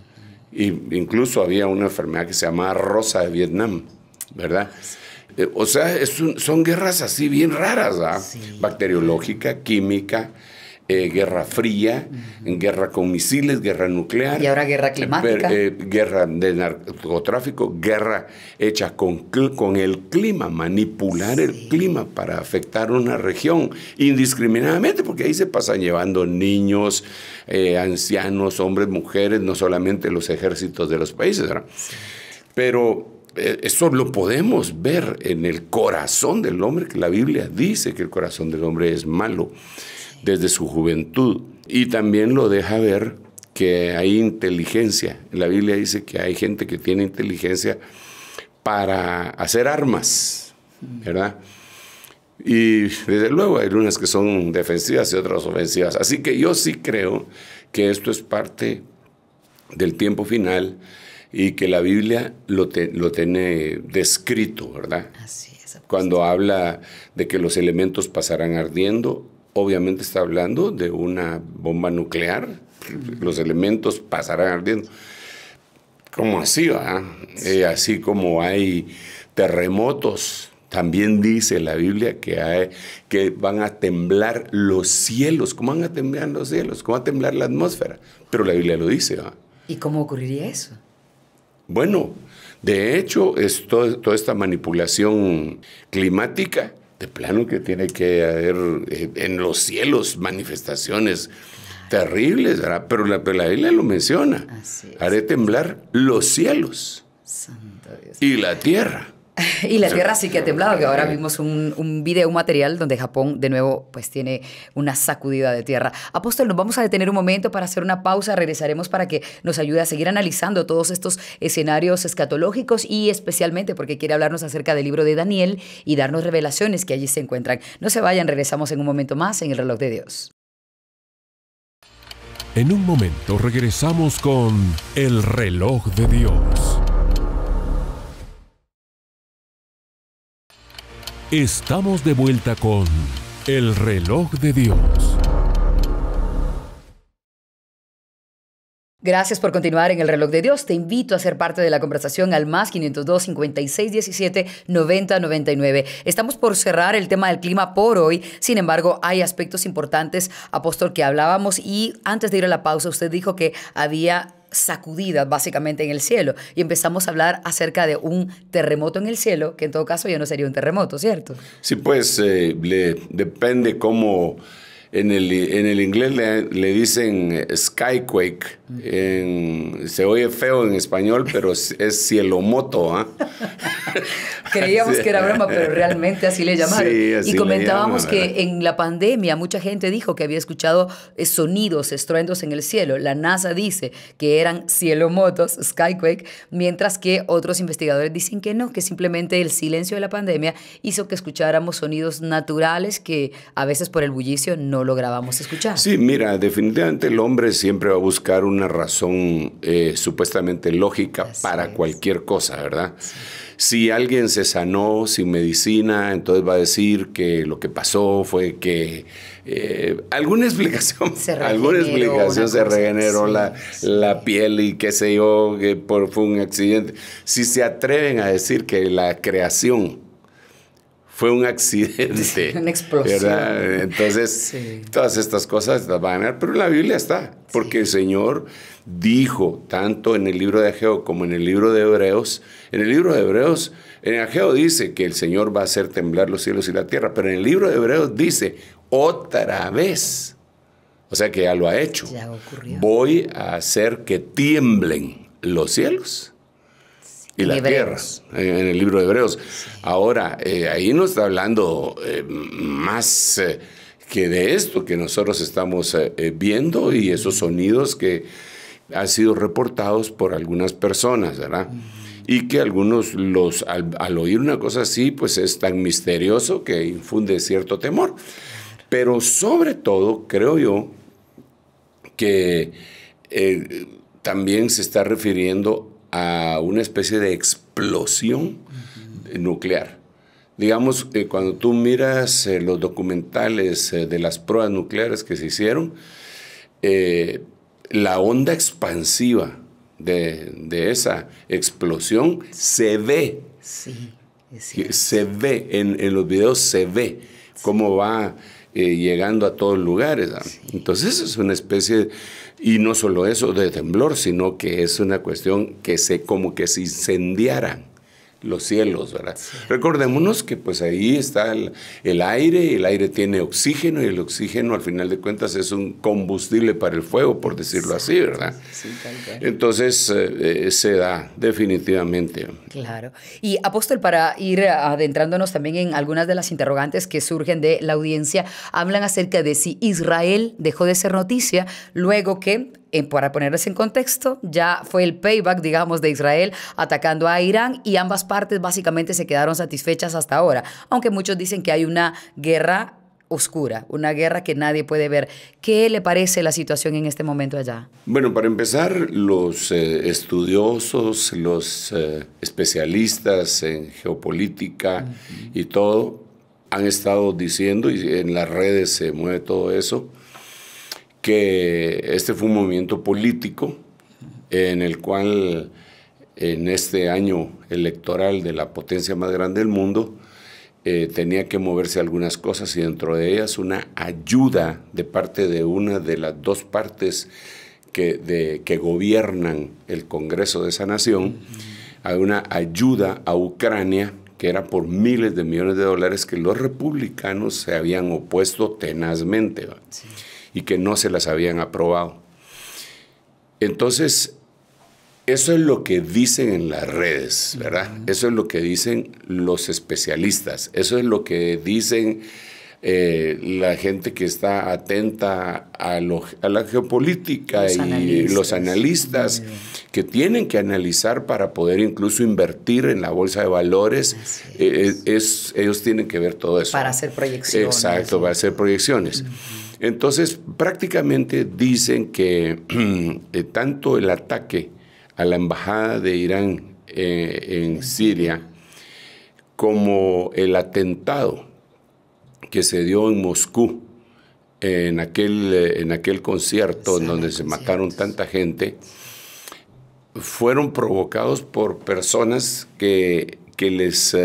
Y incluso había una enfermedad que se llamaba Rosa de Vietnam, ¿verdad? o sea, son guerras así bien raras, ¿ah? Bacteriológica, química. Eh, guerra fría, guerra con misiles, guerra nuclear. Y ahora guerra eh, climática. Eh, guerra de narcotráfico, guerra hecha con, con el clima, manipular el clima para afectar una región indiscriminadamente, porque ahí se pasan llevando niños, ancianos, hombres, mujeres, no solamente los ejércitos de los países. Pero eso lo podemos ver en el corazón del hombre, que la Biblia dice que el corazón del hombre es malo desde su juventud. Y también lo deja ver que hay inteligencia. La Biblia dice que hay gente que tiene inteligencia para hacer armas, ¿verdad? Y desde luego hay unas que son defensivas y otras ofensivas. Así que yo sí creo que esto es parte del tiempo final y que la Biblia lo, lo tiene descrito, ¿verdad? Así es. Cuando habla de que los elementos pasarán ardiendo, obviamente está hablando de una bomba nuclear, los elementos pasarán ardiendo. Como así, va? Eh, así como hay terremotos, también dice la Biblia que, hay, que van a temblar los cielos. ¿Cómo van a temblar los cielos? ¿Cómo va a temblar la atmósfera? Pero la Biblia lo dice. ¿Y cómo ocurriría eso? Bueno, de hecho, es toda esta manipulación climática de plano que tiene que haber eh, en los cielos manifestaciones terribles, ¿verdad? Pero la, Biblia lo menciona. Haré temblar los cielos y la tierra. Y la tierra sí que ha temblado, que ahora vimos un, un, video, un material donde Japón de nuevo pues tiene una sacudida de tierra. Apóstol, nos vamos a detener un momento para hacer una pausa, regresaremos para que nos ayude a seguir analizando todos estos escenarios escatológicos y especialmente porque quiere hablarnos acerca del libro de Daniel y darnos revelaciones que allí se encuentran. No se vayan, regresamos en un momento más en el reloj de Dios. En un momento regresamos con el reloj de Dios. Estamos de vuelta con El reloj de Dios. Gracias por continuar en el reloj de Dios. Te invito a ser parte de la conversación al más 502 56 17 90 99. Estamos por cerrar el tema del clima por hoy. Sin embargo, hay aspectos importantes, apóstol, que hablábamos y antes de ir a la pausa, usted dijo que había Sacudida básicamente en el cielo y empezamos a hablar acerca de un terremoto en el cielo, que en todo caso ya no sería un terremoto, ¿cierto? Sí, pues eh, depende cómo en el, en inglés le, dicen eh, skyquake. se oye feo en español, pero es cielomoto. ¿ah? Creíamos que era broma, pero realmente así le llamaron. y comentábamos que en la pandemia mucha gente dijo que había escuchado eh, sonidos, estruendos en el cielo. La NASA dice que eran cielomotos, skyquake, mientras que otros investigadores dicen que no, que simplemente el silencio de la pandemia hizo que escucháramos sonidos naturales que a veces por el bullicio no escuchar. Sí, mira, definitivamente el hombre siempre va a buscar una razón eh, supuestamente lógica para cualquier cosa, ¿verdad? Si alguien se sanó sin medicina, entonces va a decir que lo que pasó fue que eh, alguna explicación, alguna explicación se regeneró la, la piel y qué sé yo, que por, fue un accidente. Si se atreven a decir que la creación fue un accidente. Entonces, todas estas cosas las van a ver, pero en la Biblia está, porque el Señor dijo, tanto en el libro de Ageo como en el libro de Hebreos, en el libro de Hebreos, en Ageo dice que el Señor va a hacer temblar los cielos y la tierra, pero en el libro de Hebreos dice, otra vez, o sea que ya lo ha hecho, Voy a hacer que tiemblen los cielos y las tierras, en el libro de Hebreos. Ahora, eh, ahí no está hablando eh, más eh, que de esto que nosotros estamos viendo y esos sonidos que han sido reportados por algunas personas, ¿verdad? Y que algunos los, al, oír una cosa así, pues es tan misterioso que infunde cierto temor. Pero sobre todo, creo yo, que también se está refiriendo a una especie de explosión nuclear. Digamos, que eh, cuando tú miras eh, los documentales eh, de las pruebas nucleares que se hicieron, la onda expansiva de, esa explosión se ve. se ve, en, los videos se ve cómo va llegando a todos lugares. Entonces es una especie... De, y no solo eso de temblor, sino que es una cuestión que se como que se incendiara los cielos, ¿verdad? Recordémonos que pues ahí está el, aire, aire, el aire tiene oxígeno y el oxígeno al final de cuentas es un combustible para el fuego, por decirlo así, ¿verdad? Sí, Entonces eh, eh, se da definitivamente. Claro. Y apóstol, para ir adentrándonos también en algunas de las interrogantes que surgen de la audiencia, hablan acerca de si Israel dejó de ser noticia luego que eh, para ponerles en contexto, ya fue el payback, digamos, de Israel atacando a Irán y ambas partes básicamente se quedaron satisfechas hasta ahora, aunque muchos dicen que hay una guerra oscura, una guerra que nadie puede ver. ¿Qué le parece la situación en este momento allá? Bueno, para empezar, los eh, estudiosos, los eh, especialistas en geopolítica y todo han estado diciendo, y en las redes se mueve todo eso, que este fue un movimiento político en el cual en este año electoral de la potencia más grande del mundo eh, tenía que moverse algunas cosas y dentro de ellas una ayuda de parte de una de las dos partes que, que gobiernan el Congreso de esa nación, a una ayuda a Ucrania que era por miles de millones de dólares que los republicanos se habían opuesto tenazmente y que no se las habían aprobado. Entonces, eso es lo que dicen en las redes, ¿verdad? Eso es lo que dicen los especialistas, eso es lo que dicen eh, la gente que está atenta a, a la geopolítica y los analistas que tienen que analizar para poder incluso invertir en la bolsa de valores. Eh, eh, ellos tienen que ver todo eso. Para hacer proyecciones. Exacto, para hacer proyecciones. Entonces, prácticamente dicen que eh, tanto el ataque a la embajada de Irán eh, en Siria como el atentado que se dio en Moscú en aquel, eh, en aquel concierto donde se mataron tanta gente, fueron provocados por personas que, les...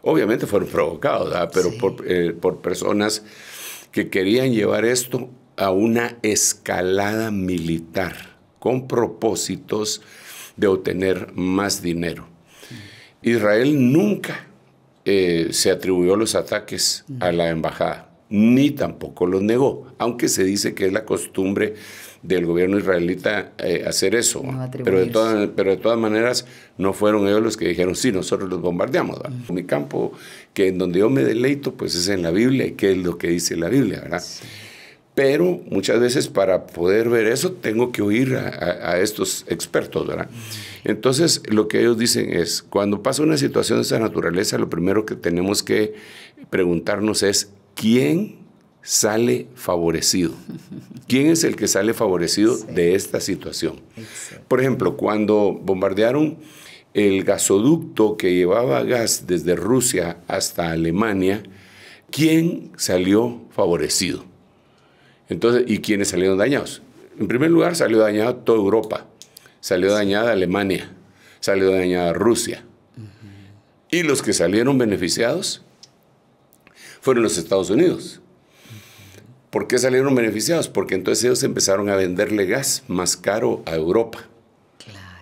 obviamente fueron provocados, pero por, por personas que querían llevar esto a una escalada militar con propósitos de obtener más dinero. Israel nunca eh, se atribuyó los ataques a la embajada, ni tampoco los negó, aunque se dice que es la costumbre del gobierno israelita eh, hacer eso. pero, de todas, pero de todas maneras no fueron ellos los que dijeron, sí, nosotros los bombardeamos. Mi campo, que en donde yo me deleito, pues es en la Biblia, y qué es lo que dice la Biblia, ¿verdad? Pero muchas veces para poder ver eso tengo que oír a, estos expertos, ¿verdad? Entonces, lo que ellos dicen es, cuando pasa una situación de esa naturaleza, lo primero que tenemos que preguntarnos es, ¿quién sale favorecido. ¿Quién es el que sale favorecido de esta situación? Por ejemplo, cuando bombardearon el gasoducto que llevaba gas desde Rusia hasta Alemania, ¿quién salió favorecido? Entonces, ¿y quiénes salieron dañados? En primer lugar, salió dañada toda Europa, salió dañada Alemania, salió dañada Rusia. Y los que salieron beneficiados fueron los Estados Unidos ¿Por qué salieron beneficiados? Porque entonces ellos empezaron a venderle gas más caro a Europa.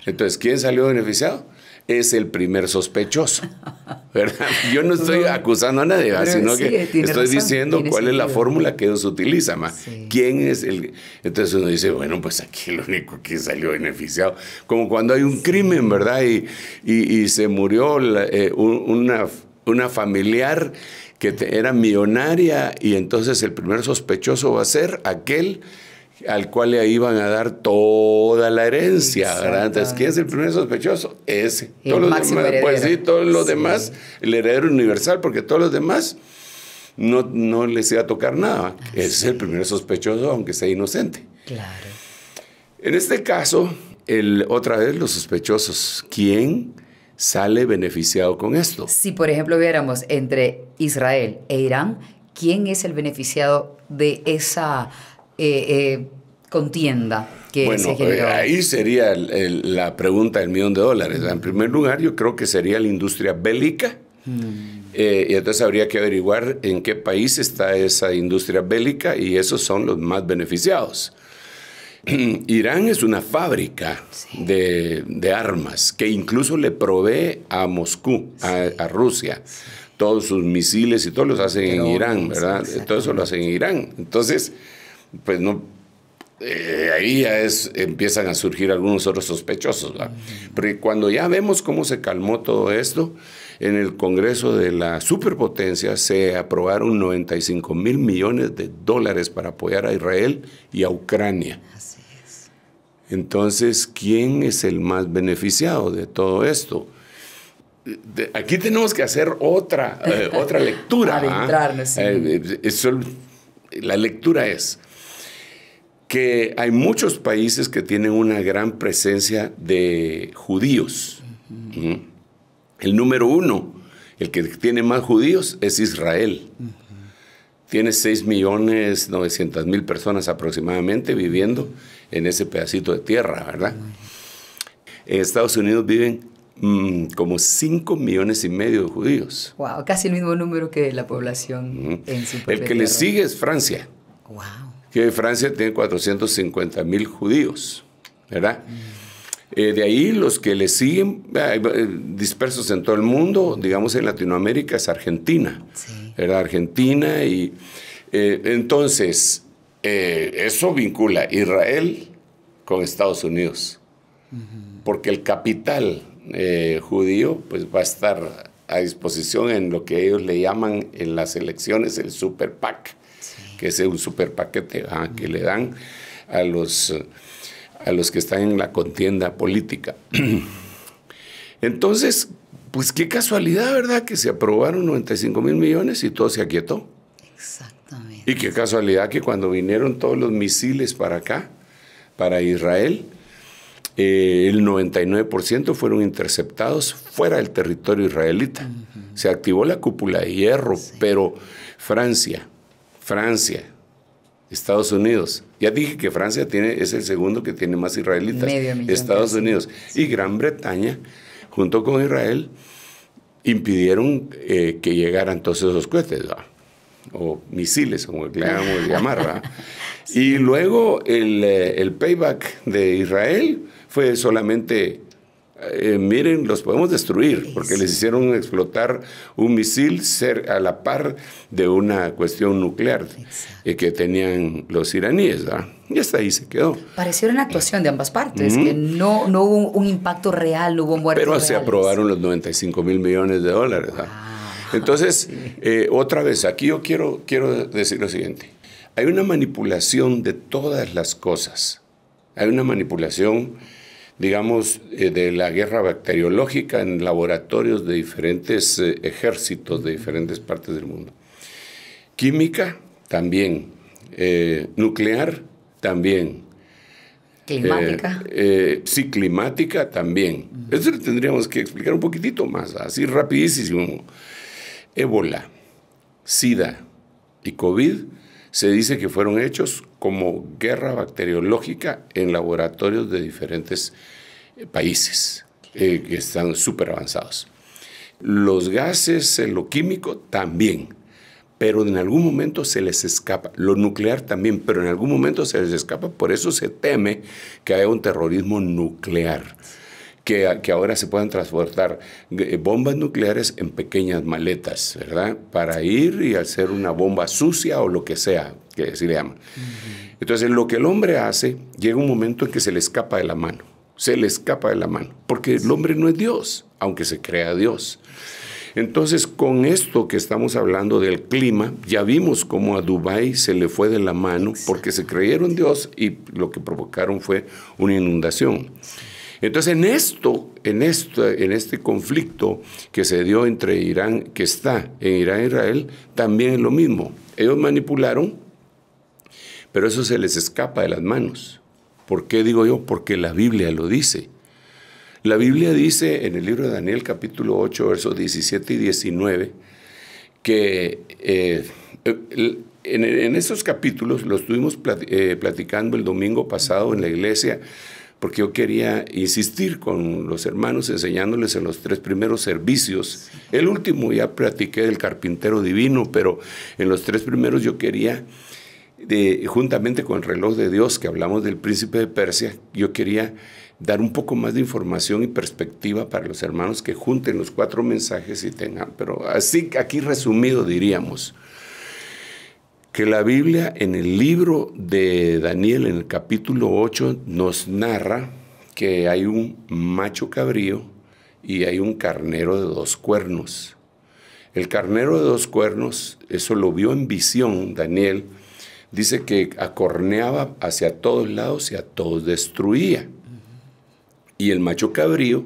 Entonces, ¿quién salió beneficiado? Es el primer sospechoso. Yo no estoy acusando a nadie, sino que estoy diciendo cuál es la fórmula que ellos utilizan. ¿Quién es el...? Entonces uno dice, bueno, pues aquí el único que salió beneficiado. Como cuando hay un crimen, ¿verdad? Y, y, se murió eh, una una familiar que era millonaria y entonces el primer sospechoso va a ser aquel al cual le iban a dar toda la herencia, ¿quién es el primer sospechoso? Ese. todos los demás, pues sí, todos los demás, el heredero universal, porque todos los demás no, no les iba a tocar nada. Ah, Ese es el primer sospechoso, aunque sea inocente. Claro. En este caso, otra vez los sospechosos, ¿quién? sale beneficiado con esto. Si, por ejemplo, viéramos entre Israel e Irán, ¿quién es el beneficiado de esa eh, eh, contienda? Que se eh, ahí sería la pregunta del millón de dólares. Mm. En primer lugar, yo creo que sería la industria bélica. Mm. y entonces habría que averiguar en qué país está esa industria bélica y esos son los más beneficiados. Irán es una fábrica de, armas que incluso le provee a Moscú, a, Rusia. Todos sus misiles y todo los hacen en Irán, ¿verdad? Todo eso lo hacen en Irán. Entonces, pues no, eh, ahí ya es, empiezan a surgir algunos otros sospechosos. ¿verdad? Pero cuando ya vemos cómo se calmó todo esto, en el Congreso de la Superpotencia se aprobaron 95 mil millones de dólares para apoyar a Israel y a Ucrania. Así entonces, ¿quién es el más beneficiado de todo esto? aquí tenemos que hacer otra, eh, lectura. ¿ah? Eh, la lectura es que hay muchos países que tienen una gran presencia de judíos. El número uno, el que tiene más judíos, es Israel. Tiene 6 millones 900 mil personas aproximadamente viviendo en ese pedacito de tierra, ¿verdad? En Estados Unidos viven mm, como 5 millones y medio de judíos. Wow, casi el mismo número que la población en su El que le sigue es Francia. Wow. Que Francia tiene 450 mil judíos, ¿verdad? Mm. Eh, de ahí los que le siguen eh, dispersos en todo el mundo, digamos en Latinoamérica, es Argentina. Sí. Era Argentina y eh, entonces eh, eso vincula Israel con Estados Unidos, porque el capital eh, judío pues, va a estar a disposición en lo que ellos le llaman en las elecciones el super PAC, que es un super paquete ah, que le dan a los, a los que están en la contienda política. Entonces, pues qué casualidad, ¿verdad? Que se aprobaron 95 mil millones y todo se aquietó. Exacto. Y qué casualidad que cuando vinieron todos los misiles para acá, para Israel, eh, el 99% fueron interceptados fuera del territorio israelita. Se activó la cúpula de hierro, pero Francia, Francia, Estados Unidos, ya dije que Francia tiene, es el segundo que tiene más israelitas, Estados Unidos y Gran Bretaña, junto con Israel, impidieron eh, que llegaran todos esos cohetes o misiles, como le llamamos Y luego el, eh, el, payback de Israel fue solamente, eh, miren, los podemos destruir, porque les hicieron explotar un misil ser a la par de una cuestión nuclear eh, que tenían los iraníes. ¿verdad? Y hasta ahí se quedó. Pareció una actuación de ambas partes, que no, no hubo un impacto real, hubo muertes. Pero se aprobaron los 95 mil millones de dólares. ¿verdad? Entonces, eh, otra vez, aquí yo quiero, quiero decir lo siguiente. Hay una manipulación de todas las cosas. Hay una manipulación, digamos, eh, de la guerra bacteriológica en laboratorios de diferentes eh, ejércitos de diferentes partes del mundo. Química, también. nuclear, también. Climática. Eh, sí, climática también. Eso lo tendríamos que explicar un poquitito más, así rapidísimo ébola, sida y COVID se dice que fueron hechos como guerra bacteriológica en laboratorios de diferentes eh, países eh, que están súper avanzados. Los gases, lo químico también, pero en algún momento se les escapa, lo nuclear también, pero en algún momento se les escapa, por eso se teme que haya un terrorismo nuclear que, ahora se puedan transportar eh, bombas nucleares en pequeñas maletas, ¿verdad? Para ir y hacer una bomba sucia o lo que sea, que así le llaman. Entonces, lo que el hombre hace, llega un momento en que se le escapa de la mano, se le escapa de la mano, porque el hombre no es Dios, aunque se crea Dios. Entonces, con esto que estamos hablando del clima, ya vimos cómo a Dubái se le fue de la mano porque se creyeron Dios y lo que provocaron fue una inundación. Entonces, en esto, en, este, conflicto que se dio entre Irán, que está en Irán e Israel, también es lo mismo. Ellos manipularon, pero eso se les escapa de las manos. ¿Por qué digo yo? Porque la Biblia lo dice. La Biblia dice en el libro de Daniel capítulo 8, versos 17 y 19, que eh, en, en, estos capítulos los estuvimos eh, platicando el domingo pasado en la iglesia porque yo quería insistir con los hermanos enseñándoles en los tres primeros servicios. El último ya platiqué del carpintero divino, pero en los tres primeros yo quería, juntamente con el reloj de Dios que hablamos del príncipe de Persia, yo quería dar un poco más de información y perspectiva para los hermanos que junten los cuatro mensajes y tengan, pero así aquí resumido diríamos que la Biblia en el libro de Daniel, en el capítulo 8, nos narra que hay un macho cabrío y hay un carnero de dos cuernos. El carnero de dos cuernos, eso lo vio en visión Daniel, dice que acorneaba hacia todos lados y a todos destruía. Y el macho cabrío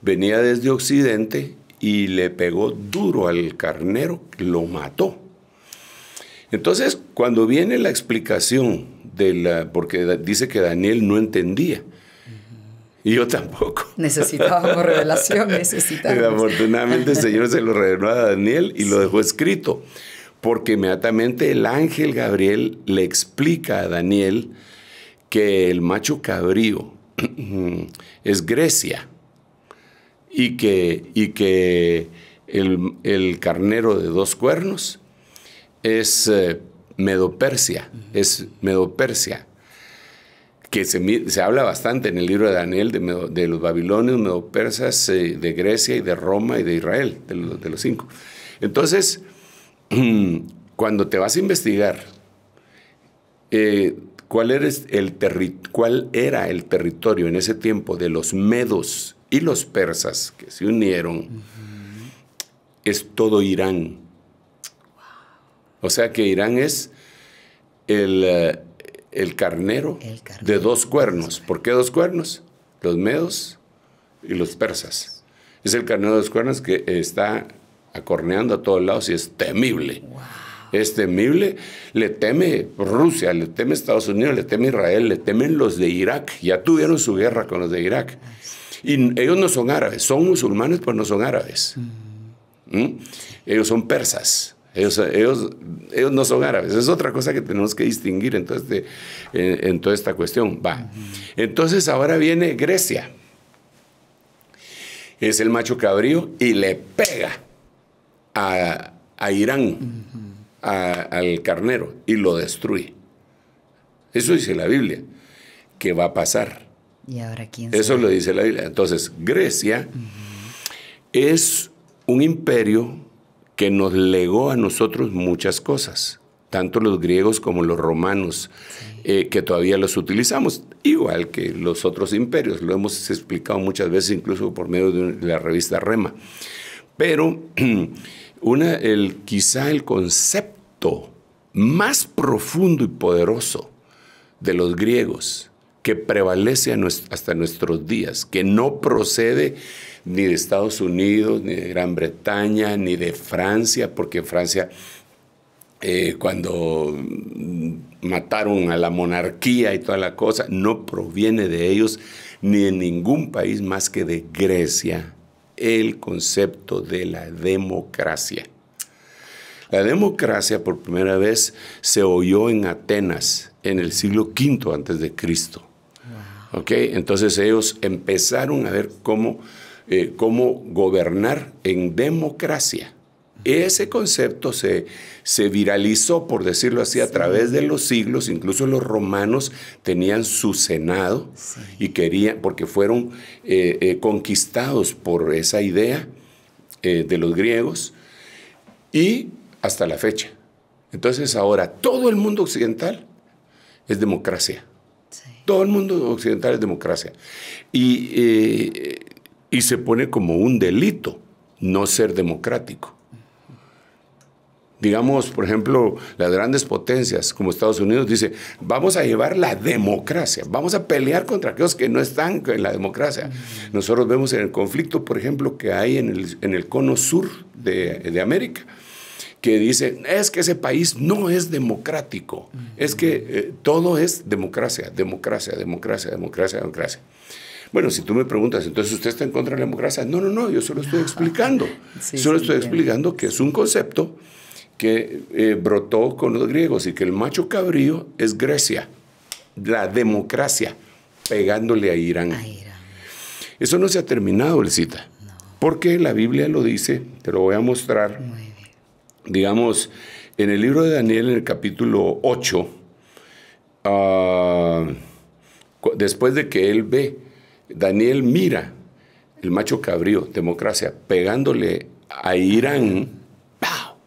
venía desde occidente y le pegó duro al carnero, lo mató entonces, cuando viene la explicación de la, porque dice que Daniel no entendía. Y yo tampoco. Necesitábamos revelación, necesitábamos. Afortunadamente el Señor se lo reveló a Daniel y lo dejó escrito, porque inmediatamente el ángel Gabriel le explica a Daniel que el macho cabrío es Grecia y que, y que el carnero de dos cuernos es eh, Medopersia, es Medopersia, que se, habla bastante en el libro de Daniel de, los babilonios, medopersas, Persas eh, de Grecia y de Roma y de Israel, de, los, cinco. Entonces, cuando te vas a investigar eh, ¿cuál, el cuál era el territorio en ese tiempo de los medos y los persas que se unieron, es todo Irán. O sea que Irán es el, eh, carnero, de dos cuernos. ¿Por qué dos cuernos? Los medos y los persas. Es el carnero de dos cuernos que está acorneando a todos lados y es temible. Es temible, le teme Rusia, le teme Estados Unidos, le teme Israel, le temen los de Irak. Ya tuvieron su guerra con los de Irak. Y ellos no son árabes, son musulmanes, pero no son árabes. Mm. ¿Mm? Ellos son persas. Ellos, ellos, no son árabes. Es otra cosa que tenemos que distinguir en, este, en, toda esta cuestión. Va. Entonces ahora viene Grecia. Es el macho cabrío y le pega a, Irán, al carnero, y lo destruye. Eso dice la Biblia, que va a pasar. Eso lo dice la Biblia. Entonces, Grecia es un imperio que nos legó a nosotros muchas cosas, tanto los griegos como los romanos, eh, que todavía los utilizamos, igual que los otros imperios, lo hemos explicado muchas veces incluso por medio de la revista Rema. Pero una, el, quizá el concepto más profundo y poderoso de los griegos, que prevalece hasta nuestros días, que no procede ni de Estados Unidos, ni de Gran Bretaña, ni de Francia, porque Francia, eh, cuando mm, mataron a la monarquía y toda la cosa, no proviene de ellos ni en ningún país más que de Grecia el concepto de la democracia. La democracia por primera vez se oyó en Atenas en el siglo V antes de Cristo. Entonces ellos empezaron a ver cómo eh, cómo gobernar en democracia. Ese concepto se, viralizó, por decirlo así, a través de los siglos. Incluso los romanos tenían su Senado y querían, porque fueron eh, eh, conquistados por esa idea de los griegos y hasta la fecha. Entonces ahora todo el mundo occidental es democracia. Todo el mundo occidental es democracia. Y y se pone como un delito no ser democrático. Digamos, por ejemplo, las grandes potencias como Estados Unidos dice, vamos a llevar la democracia, vamos a pelear contra aquellos que no están en la democracia. Nosotros vemos en el conflicto, por ejemplo, que hay en el, en el cono sur de, América, que dice es que ese país no es democrático, es que eh, todo es democracia, democracia, democracia, democracia, democracia. Bueno, si tú me preguntas, entonces usted está en contra de la democracia. No, no, no, yo solo estoy explicando. solo estoy explicando que es un concepto que eh, brotó con los griegos y que el macho cabrío es Grecia, la democracia, pegándole a Irán. Eso no se ha terminado, el porque la Biblia lo dice, te lo voy a mostrar. Muy bien. Digamos, en el libro de Daniel, en el capítulo 8, ah, después de que él ve Daniel Mira, el macho cabrío, democracia, pegándole a Irán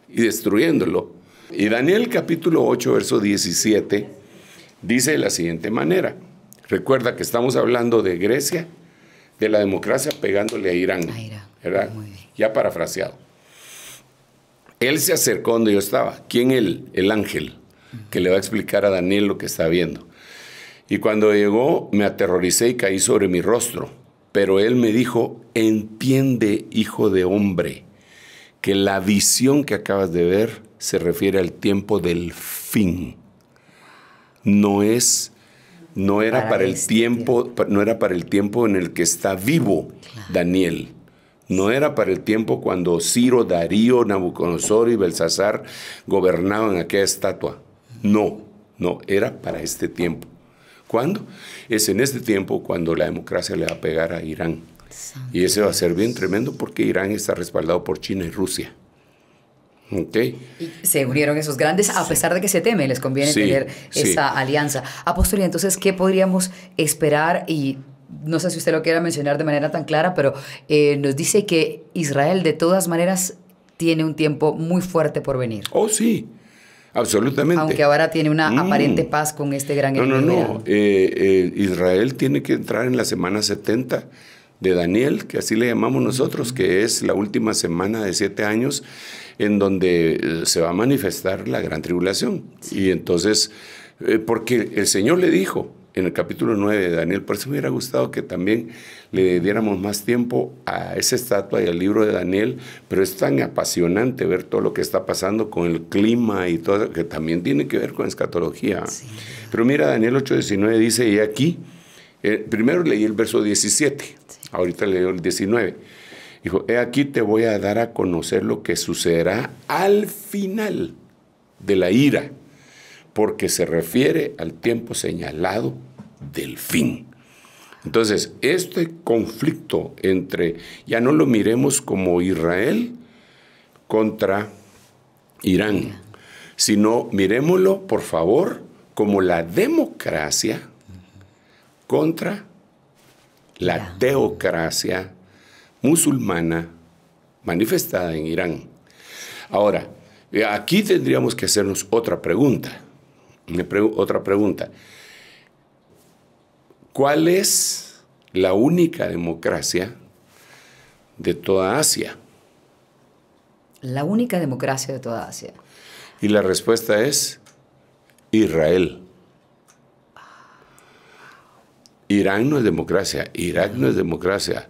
y destruyéndolo. Y Daniel capítulo 8, verso 17, dice de la siguiente manera. Recuerda que estamos hablando de Grecia, de la democracia pegándole a Irán. Ya parafraseado. Él se acercó donde yo estaba. ¿Quién él? El ángel, que le va a explicar a Daniel lo que está viendo. Y cuando llegó me aterroricé y caí sobre mi rostro. Pero él me dijo, entiende, hijo de hombre, que la visión que acabas de ver se refiere al tiempo del fin. No es no era para, el este tiempo, no era para el tiempo en el que está vivo Daniel. No era para el tiempo cuando Ciro, Darío, Nabucodonosor y Belsasar gobernaban aquella estatua. No, no, era para este tiempo. ¿Cuándo? Es en este tiempo cuando la democracia le va a pegar a Irán. Y ese va a ser bien tremendo porque Irán está respaldado por China y Rusia. Okay. se unieron esos grandes, a pesar de que se teme, les conviene tener alianza. Apóstol, entonces, ¿qué podríamos esperar? Y no sé si usted lo quiera mencionar de manera tan clara, pero eh, nos dice que Israel, de todas maneras, tiene un tiempo muy fuerte por venir. Oh, sí. Absolutamente. Aunque ahora tiene una mm. aparente paz con este gran No, no, no. Eh, eh, Israel tiene que entrar en la semana 70 de Daniel, que así le llamamos nosotros, que es la última semana de siete años en donde eh, se va a manifestar la gran tribulación. Y entonces, porque el Señor le dijo, en el capítulo 9 de Daniel. Por eso me hubiera gustado que también le diéramos más tiempo a esa estatua y al libro de Daniel, pero es tan apasionante ver todo lo que está pasando con el clima y todo, que también tiene que ver con escatología. Pero mira, Daniel 8:19 dice, y aquí, eh, primero leí el verso 17, ahorita leí el 19. Dijo, he aquí te voy a dar a conocer lo que sucederá al final de la ira, porque se refiere al tiempo señalado del fin. Entonces, este conflicto entre, ya no lo miremos como Israel contra Irán, sino miremoslo, por favor, como la democracia contra la teocracia musulmana manifestada en Irán. Ahora, eh, aquí tendríamos que hacernos otra pregunta. Otra pregunta. ¿Cuál es la única democracia de toda Asia? La única democracia de toda Asia. Y la respuesta es Israel. Irán no es democracia, Irak no es democracia,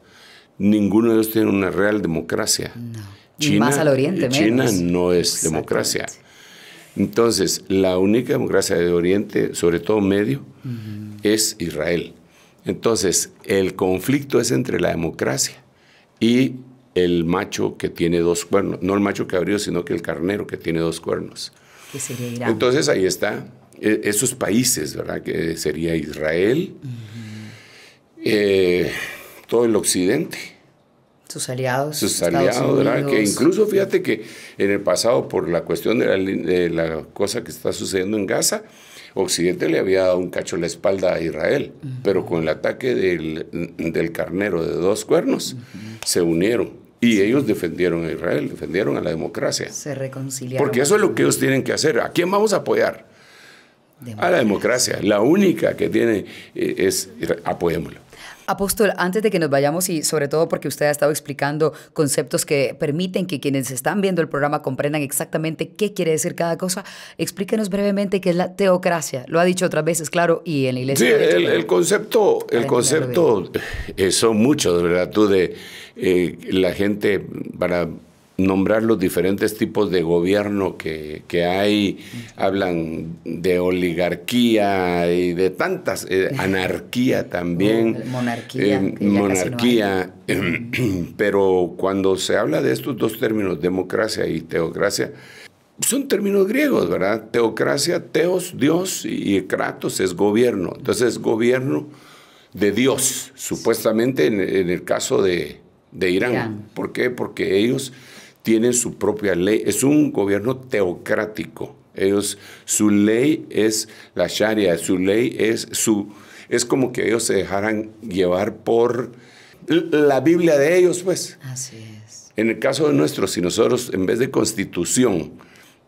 ninguno de ellos tiene una real democracia. más al oriente, China no es democracia. Entonces, la única democracia de Oriente, sobre todo medio, es Israel. Entonces, el conflicto es entre la democracia y el macho que tiene dos cuernos, no el macho cabrío, sino que el carnero que tiene dos cuernos. Entonces ahí está, e, esos países, ¿verdad? Que sería Israel, eh, todo el occidente. Sus aliados. Sus aliados, ¿verdad? Que incluso fíjate que en el pasado, por la cuestión de la cosa que está sucediendo en Gaza, Occidente le había dado un cacho en la espalda a Israel, pero con el ataque del, carnero de dos cuernos se unieron. Y ellos defendieron a Israel, defendieron a la democracia. Se reconciliaron. Porque eso es lo que ellos tienen que hacer. ¿A quién vamos a apoyar? A la democracia. La única que tiene eh, es, apoyémoslo. Apóstol, antes de que nos vayamos y sobre todo porque usted ha estado explicando conceptos que permiten que quienes están viendo el programa comprendan exactamente qué quiere decir cada cosa, explíquenos brevemente qué es la teocracia. Lo ha dicho otras veces, claro, y en la iglesia. Sí, el, concepto, el concepto, eh, son muchos, verdad, tú de eh, la gente para nombrar los diferentes tipos de gobierno que, hay, hablan de oligarquía y de tantas, eh, anarquía también. Monarquía. Eh, monarquía. pero cuando se habla de estos dos términos, democracia y teocracia, son términos griegos, ¿verdad? Teocracia, teos, Dios, y kratos es gobierno. Entonces, gobierno de Dios, supuestamente en, el caso de, Irán. ¿Por qué? Porque ellos tienen su propia ley. Es un gobierno teocrático. Ellos, su ley es la Sharia, su ley es su. Es como que ellos se dejaran llevar por la Biblia de ellos, pues. Así es. En el caso de nuestros, si nosotros en vez de constitución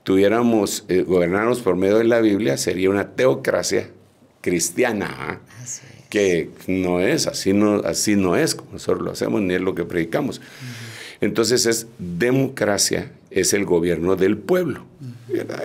tuviéramos, eh, gobernarnos por medio de la Biblia, sería una teocracia cristiana, ¿ah? que no es, así no, así no es como nosotros lo hacemos, ni es lo que predicamos. Entonces es democracia, es el gobierno del pueblo.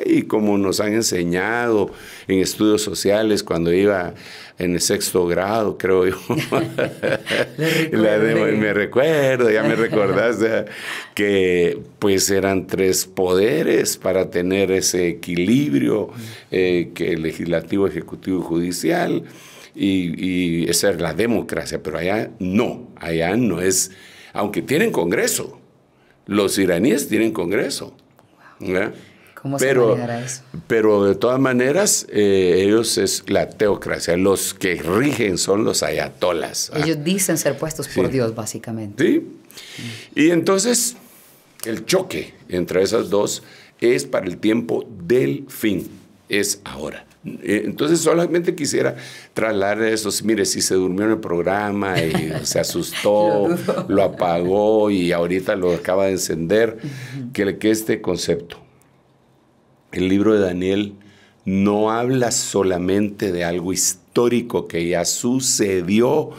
Y como nos han enseñado en estudios sociales cuando iba en el sexto grado, creo yo, me recuerdo, ya me recordaste, que pues eran tres poderes para tener ese equilibrio, eh, que el legislativo, ejecutivo y judicial, y, y esa es la democracia, pero allá no, allá no es aunque tienen Congreso. Los iraníes tienen Congreso. va ¿Cómo pero, a eso? Pero de todas maneras, eh, ellos es la teocracia. Los que rigen son los ayatolas. ¿ah? Ellos dicen ser puestos por Dios, básicamente. Sí. Y entonces, el choque entre esas dos es para el tiempo del fin. Es ahora. Eh, entonces solamente quisiera trasladar eso. Mire, si se durmió en el programa y se asustó, lo, apagó y ahorita lo acaba de encender, que este concepto. El libro de Daniel no habla solamente de algo histórico que ya sucedió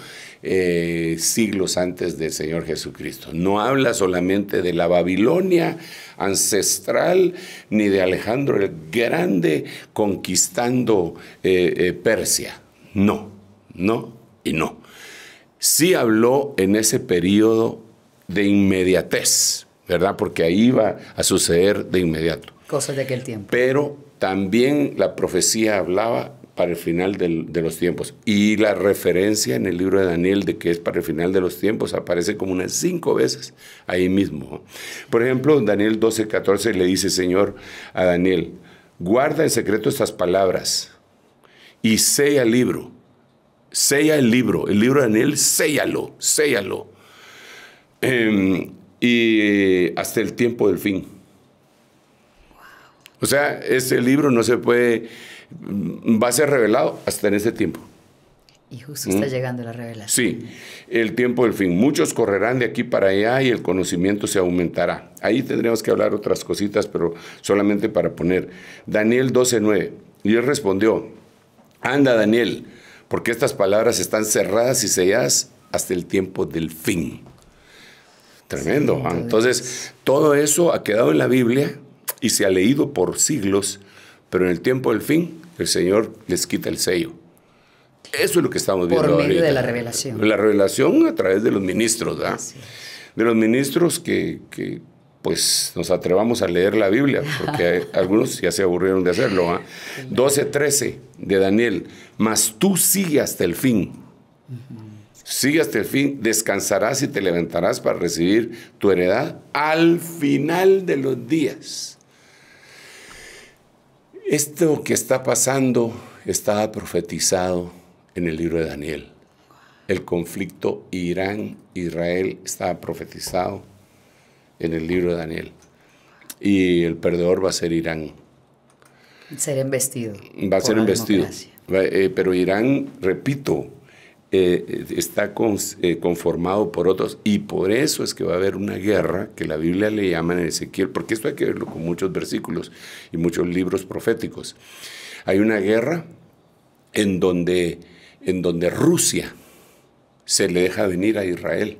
eh, siglos antes del Señor Jesucristo. No habla solamente de la Babilonia ancestral ni de Alejandro el Grande conquistando eh, eh, Persia. No, no y no. Sí habló en ese periodo de inmediatez, ¿verdad? Porque ahí iba a suceder de inmediato. Cosas de aquel tiempo. Pero también la profecía hablaba para el final de los tiempos. Y la referencia en el libro de Daniel de que es para el final de los tiempos aparece como unas cinco veces ahí mismo. Por ejemplo, Daniel 12, 14 le dice, Señor, a Daniel, guarda en secreto estas palabras y sella el libro. Sella el libro. El libro de Daniel, séllalo, séllalo. Em, y hasta el tiempo del fin. O sea, ese libro no se puede va a ser revelado hasta en ese tiempo. Y justo está ¿Mm? llegando la revelación. Sí, el tiempo del fin. Muchos correrán de aquí para allá y el conocimiento se aumentará. Ahí tendríamos que hablar otras cositas, pero solamente para poner. Daniel 12:9. Y él respondió: Anda, Daniel, porque estas palabras están cerradas y selladas hasta el tiempo del fin. Tremendo. ¿ah? entonces, todo eso ha quedado en la Biblia y se ha leído por siglos, pero en el tiempo del fin el Señor les quita el sello. Eso es lo que estamos viendo. Por medio de la revelación. La revelación a través de los ministros, ¿verdad? De los ministros que, pues nos atrevamos a leer la Biblia, porque algunos ya se aburrieron de hacerlo. 12, ¿ah? 13 de Daniel, mas tú sigue hasta el fin. Sigue hasta el fin, descansarás y te levantarás para recibir tu heredad al final de los días. Esto que está pasando estaba profetizado en el libro de Daniel. El conflicto Irán-Israel estaba profetizado en el libro de Daniel. Y el perdedor va a ser Irán. Ser Va a ser investido. Eh, pero Irán, repito, eh, está eh, conformado por otros y por eso es que va a haber una guerra que la Biblia le llama en Ezequiel, porque esto hay que verlo con muchos versículos y muchos libros proféticos. Hay una guerra en donde, en donde Rusia se le deja venir a Israel,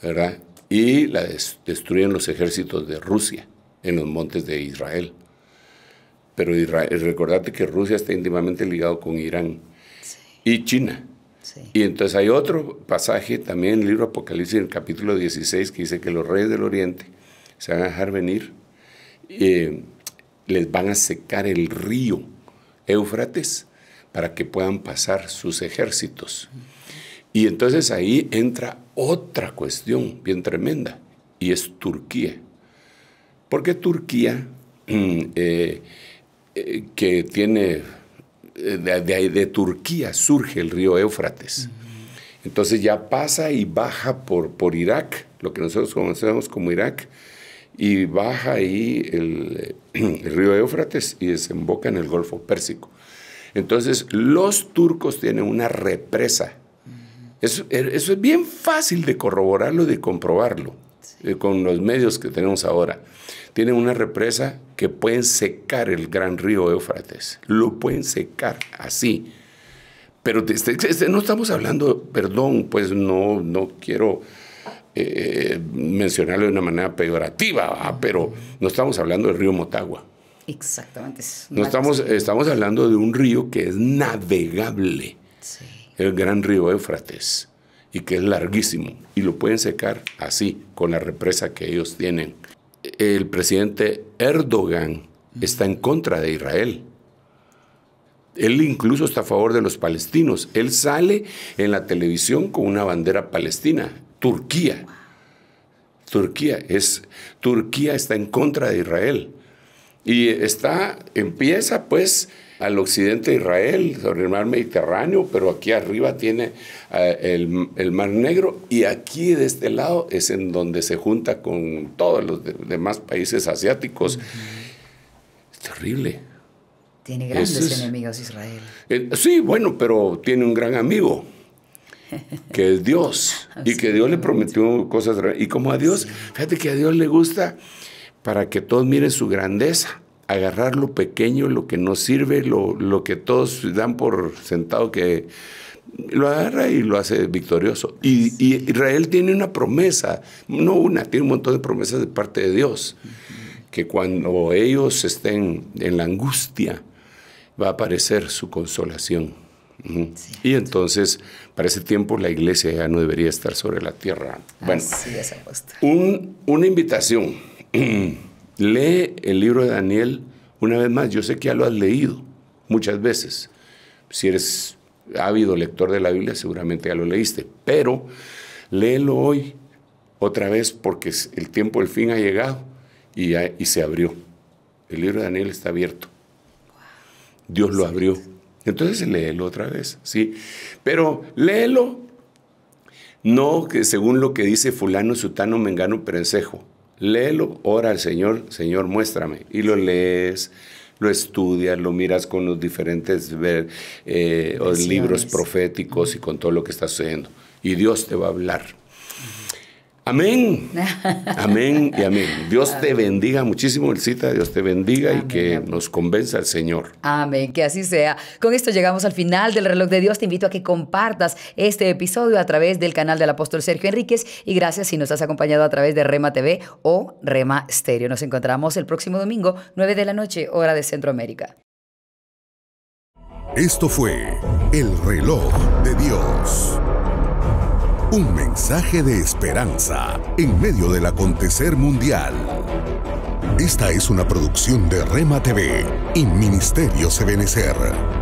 ¿verdad? Y la destruyen los ejércitos de Rusia en los montes de Israel. Pero Israel, recordate que Rusia está íntimamente ligado con Irán y China. Y entonces hay otro pasaje también en el libro Apocalipsis, en el capítulo 16, que dice que los reyes del oriente se van a dejar venir, y eh, les van a secar el río Éufrates para que puedan pasar sus ejércitos. Y entonces ahí entra otra cuestión bien tremenda, y es Turquía. Porque Turquía, mm, eh, eh, que tiene eh, de, Turquía surge el río Éufrates. Entonces ya pasa y baja por, por Irak, lo que nosotros conocemos como Irak, y baja ahí el, eh, río Éufrates y desemboca en el Golfo Pérsico. Entonces los turcos tienen una represa. Eh, eso, es bien fácil de corroborarlo y de comprobarlo con los medios que tenemos ahora tienen una represa que pueden secar el gran río Éufrates. Lo pueden secar así. Pero este, este, no estamos hablando, perdón, pues no, no quiero eh, eh, mencionarlo de una manera peyorativa, pero no estamos hablando del río Motagua. Exactamente. No estamos, estamos hablando de un río que es navegable, el gran río Éufrates, y que es larguísimo, y lo pueden secar así, con la represa que ellos tienen el presidente Erdogan está en contra de Israel. Él incluso está a favor de los palestinos. Él sale en la televisión con una bandera palestina, Turquía. Turquía es Turquía está en contra de Israel y está empieza pues al occidente de Israel, sobre el mar Mediterráneo, pero aquí arriba tiene eh, el, mar Negro y aquí de este lado es en donde se junta con todos los demás países asiáticos. Es terrible. Tiene grandes enemigos Israel. Eh, sí, bueno, pero tiene un gran amigo que es Dios y que Dios le prometió cosas y como a Dios, fíjate que a Dios le gusta para que todos miren su grandeza agarrar lo pequeño, lo que no sirve, lo, que todos dan por sentado que lo agarra y lo hace victorioso. Y, Israel tiene una promesa, no una, tiene un montón de promesas de parte de Dios, que cuando ellos estén en la angustia, va a aparecer su consolación. y entonces, para ese tiempo, la iglesia ya no debería estar sobre la tierra. Bueno, una invitación. Lee el libro de Daniel una vez más. Yo sé que ya lo has leído muchas veces. Si eres ávido lector de la Biblia, seguramente ya lo leíste. Pero léelo hoy otra vez porque el tiempo del fin ha llegado y, se abrió. El libro de Daniel está abierto. Dios lo abrió. Entonces léelo otra vez, sí. Pero léelo no que según lo que dice fulano, sutano, mengano, perencejo léelo, ora al Señor, Señor, muéstrame. Y lo lees, lo estudias, lo miras con los diferentes eh, libros proféticos y con todo lo que está sucediendo. Y Dios te va a hablar. Amén. Amén y amén. Dios te bendiga muchísimo, Elcita. Dios te bendiga y que nos convenza el Señor. Amén, que así sea. Con esto llegamos al final del reloj de Dios. Te invito a que compartas este episodio a través del canal del apóstol Sergio Enríquez. Y gracias si nos has acompañado a través de Rema TV o Rema Stereo. Nos encontramos el próximo domingo, 9 de la noche, hora de Centroamérica. Esto fue El reloj de Dios. Un mensaje de esperanza en medio del acontecer mundial. Esta es una producción de Rema TV y Ministerio Sebenecer.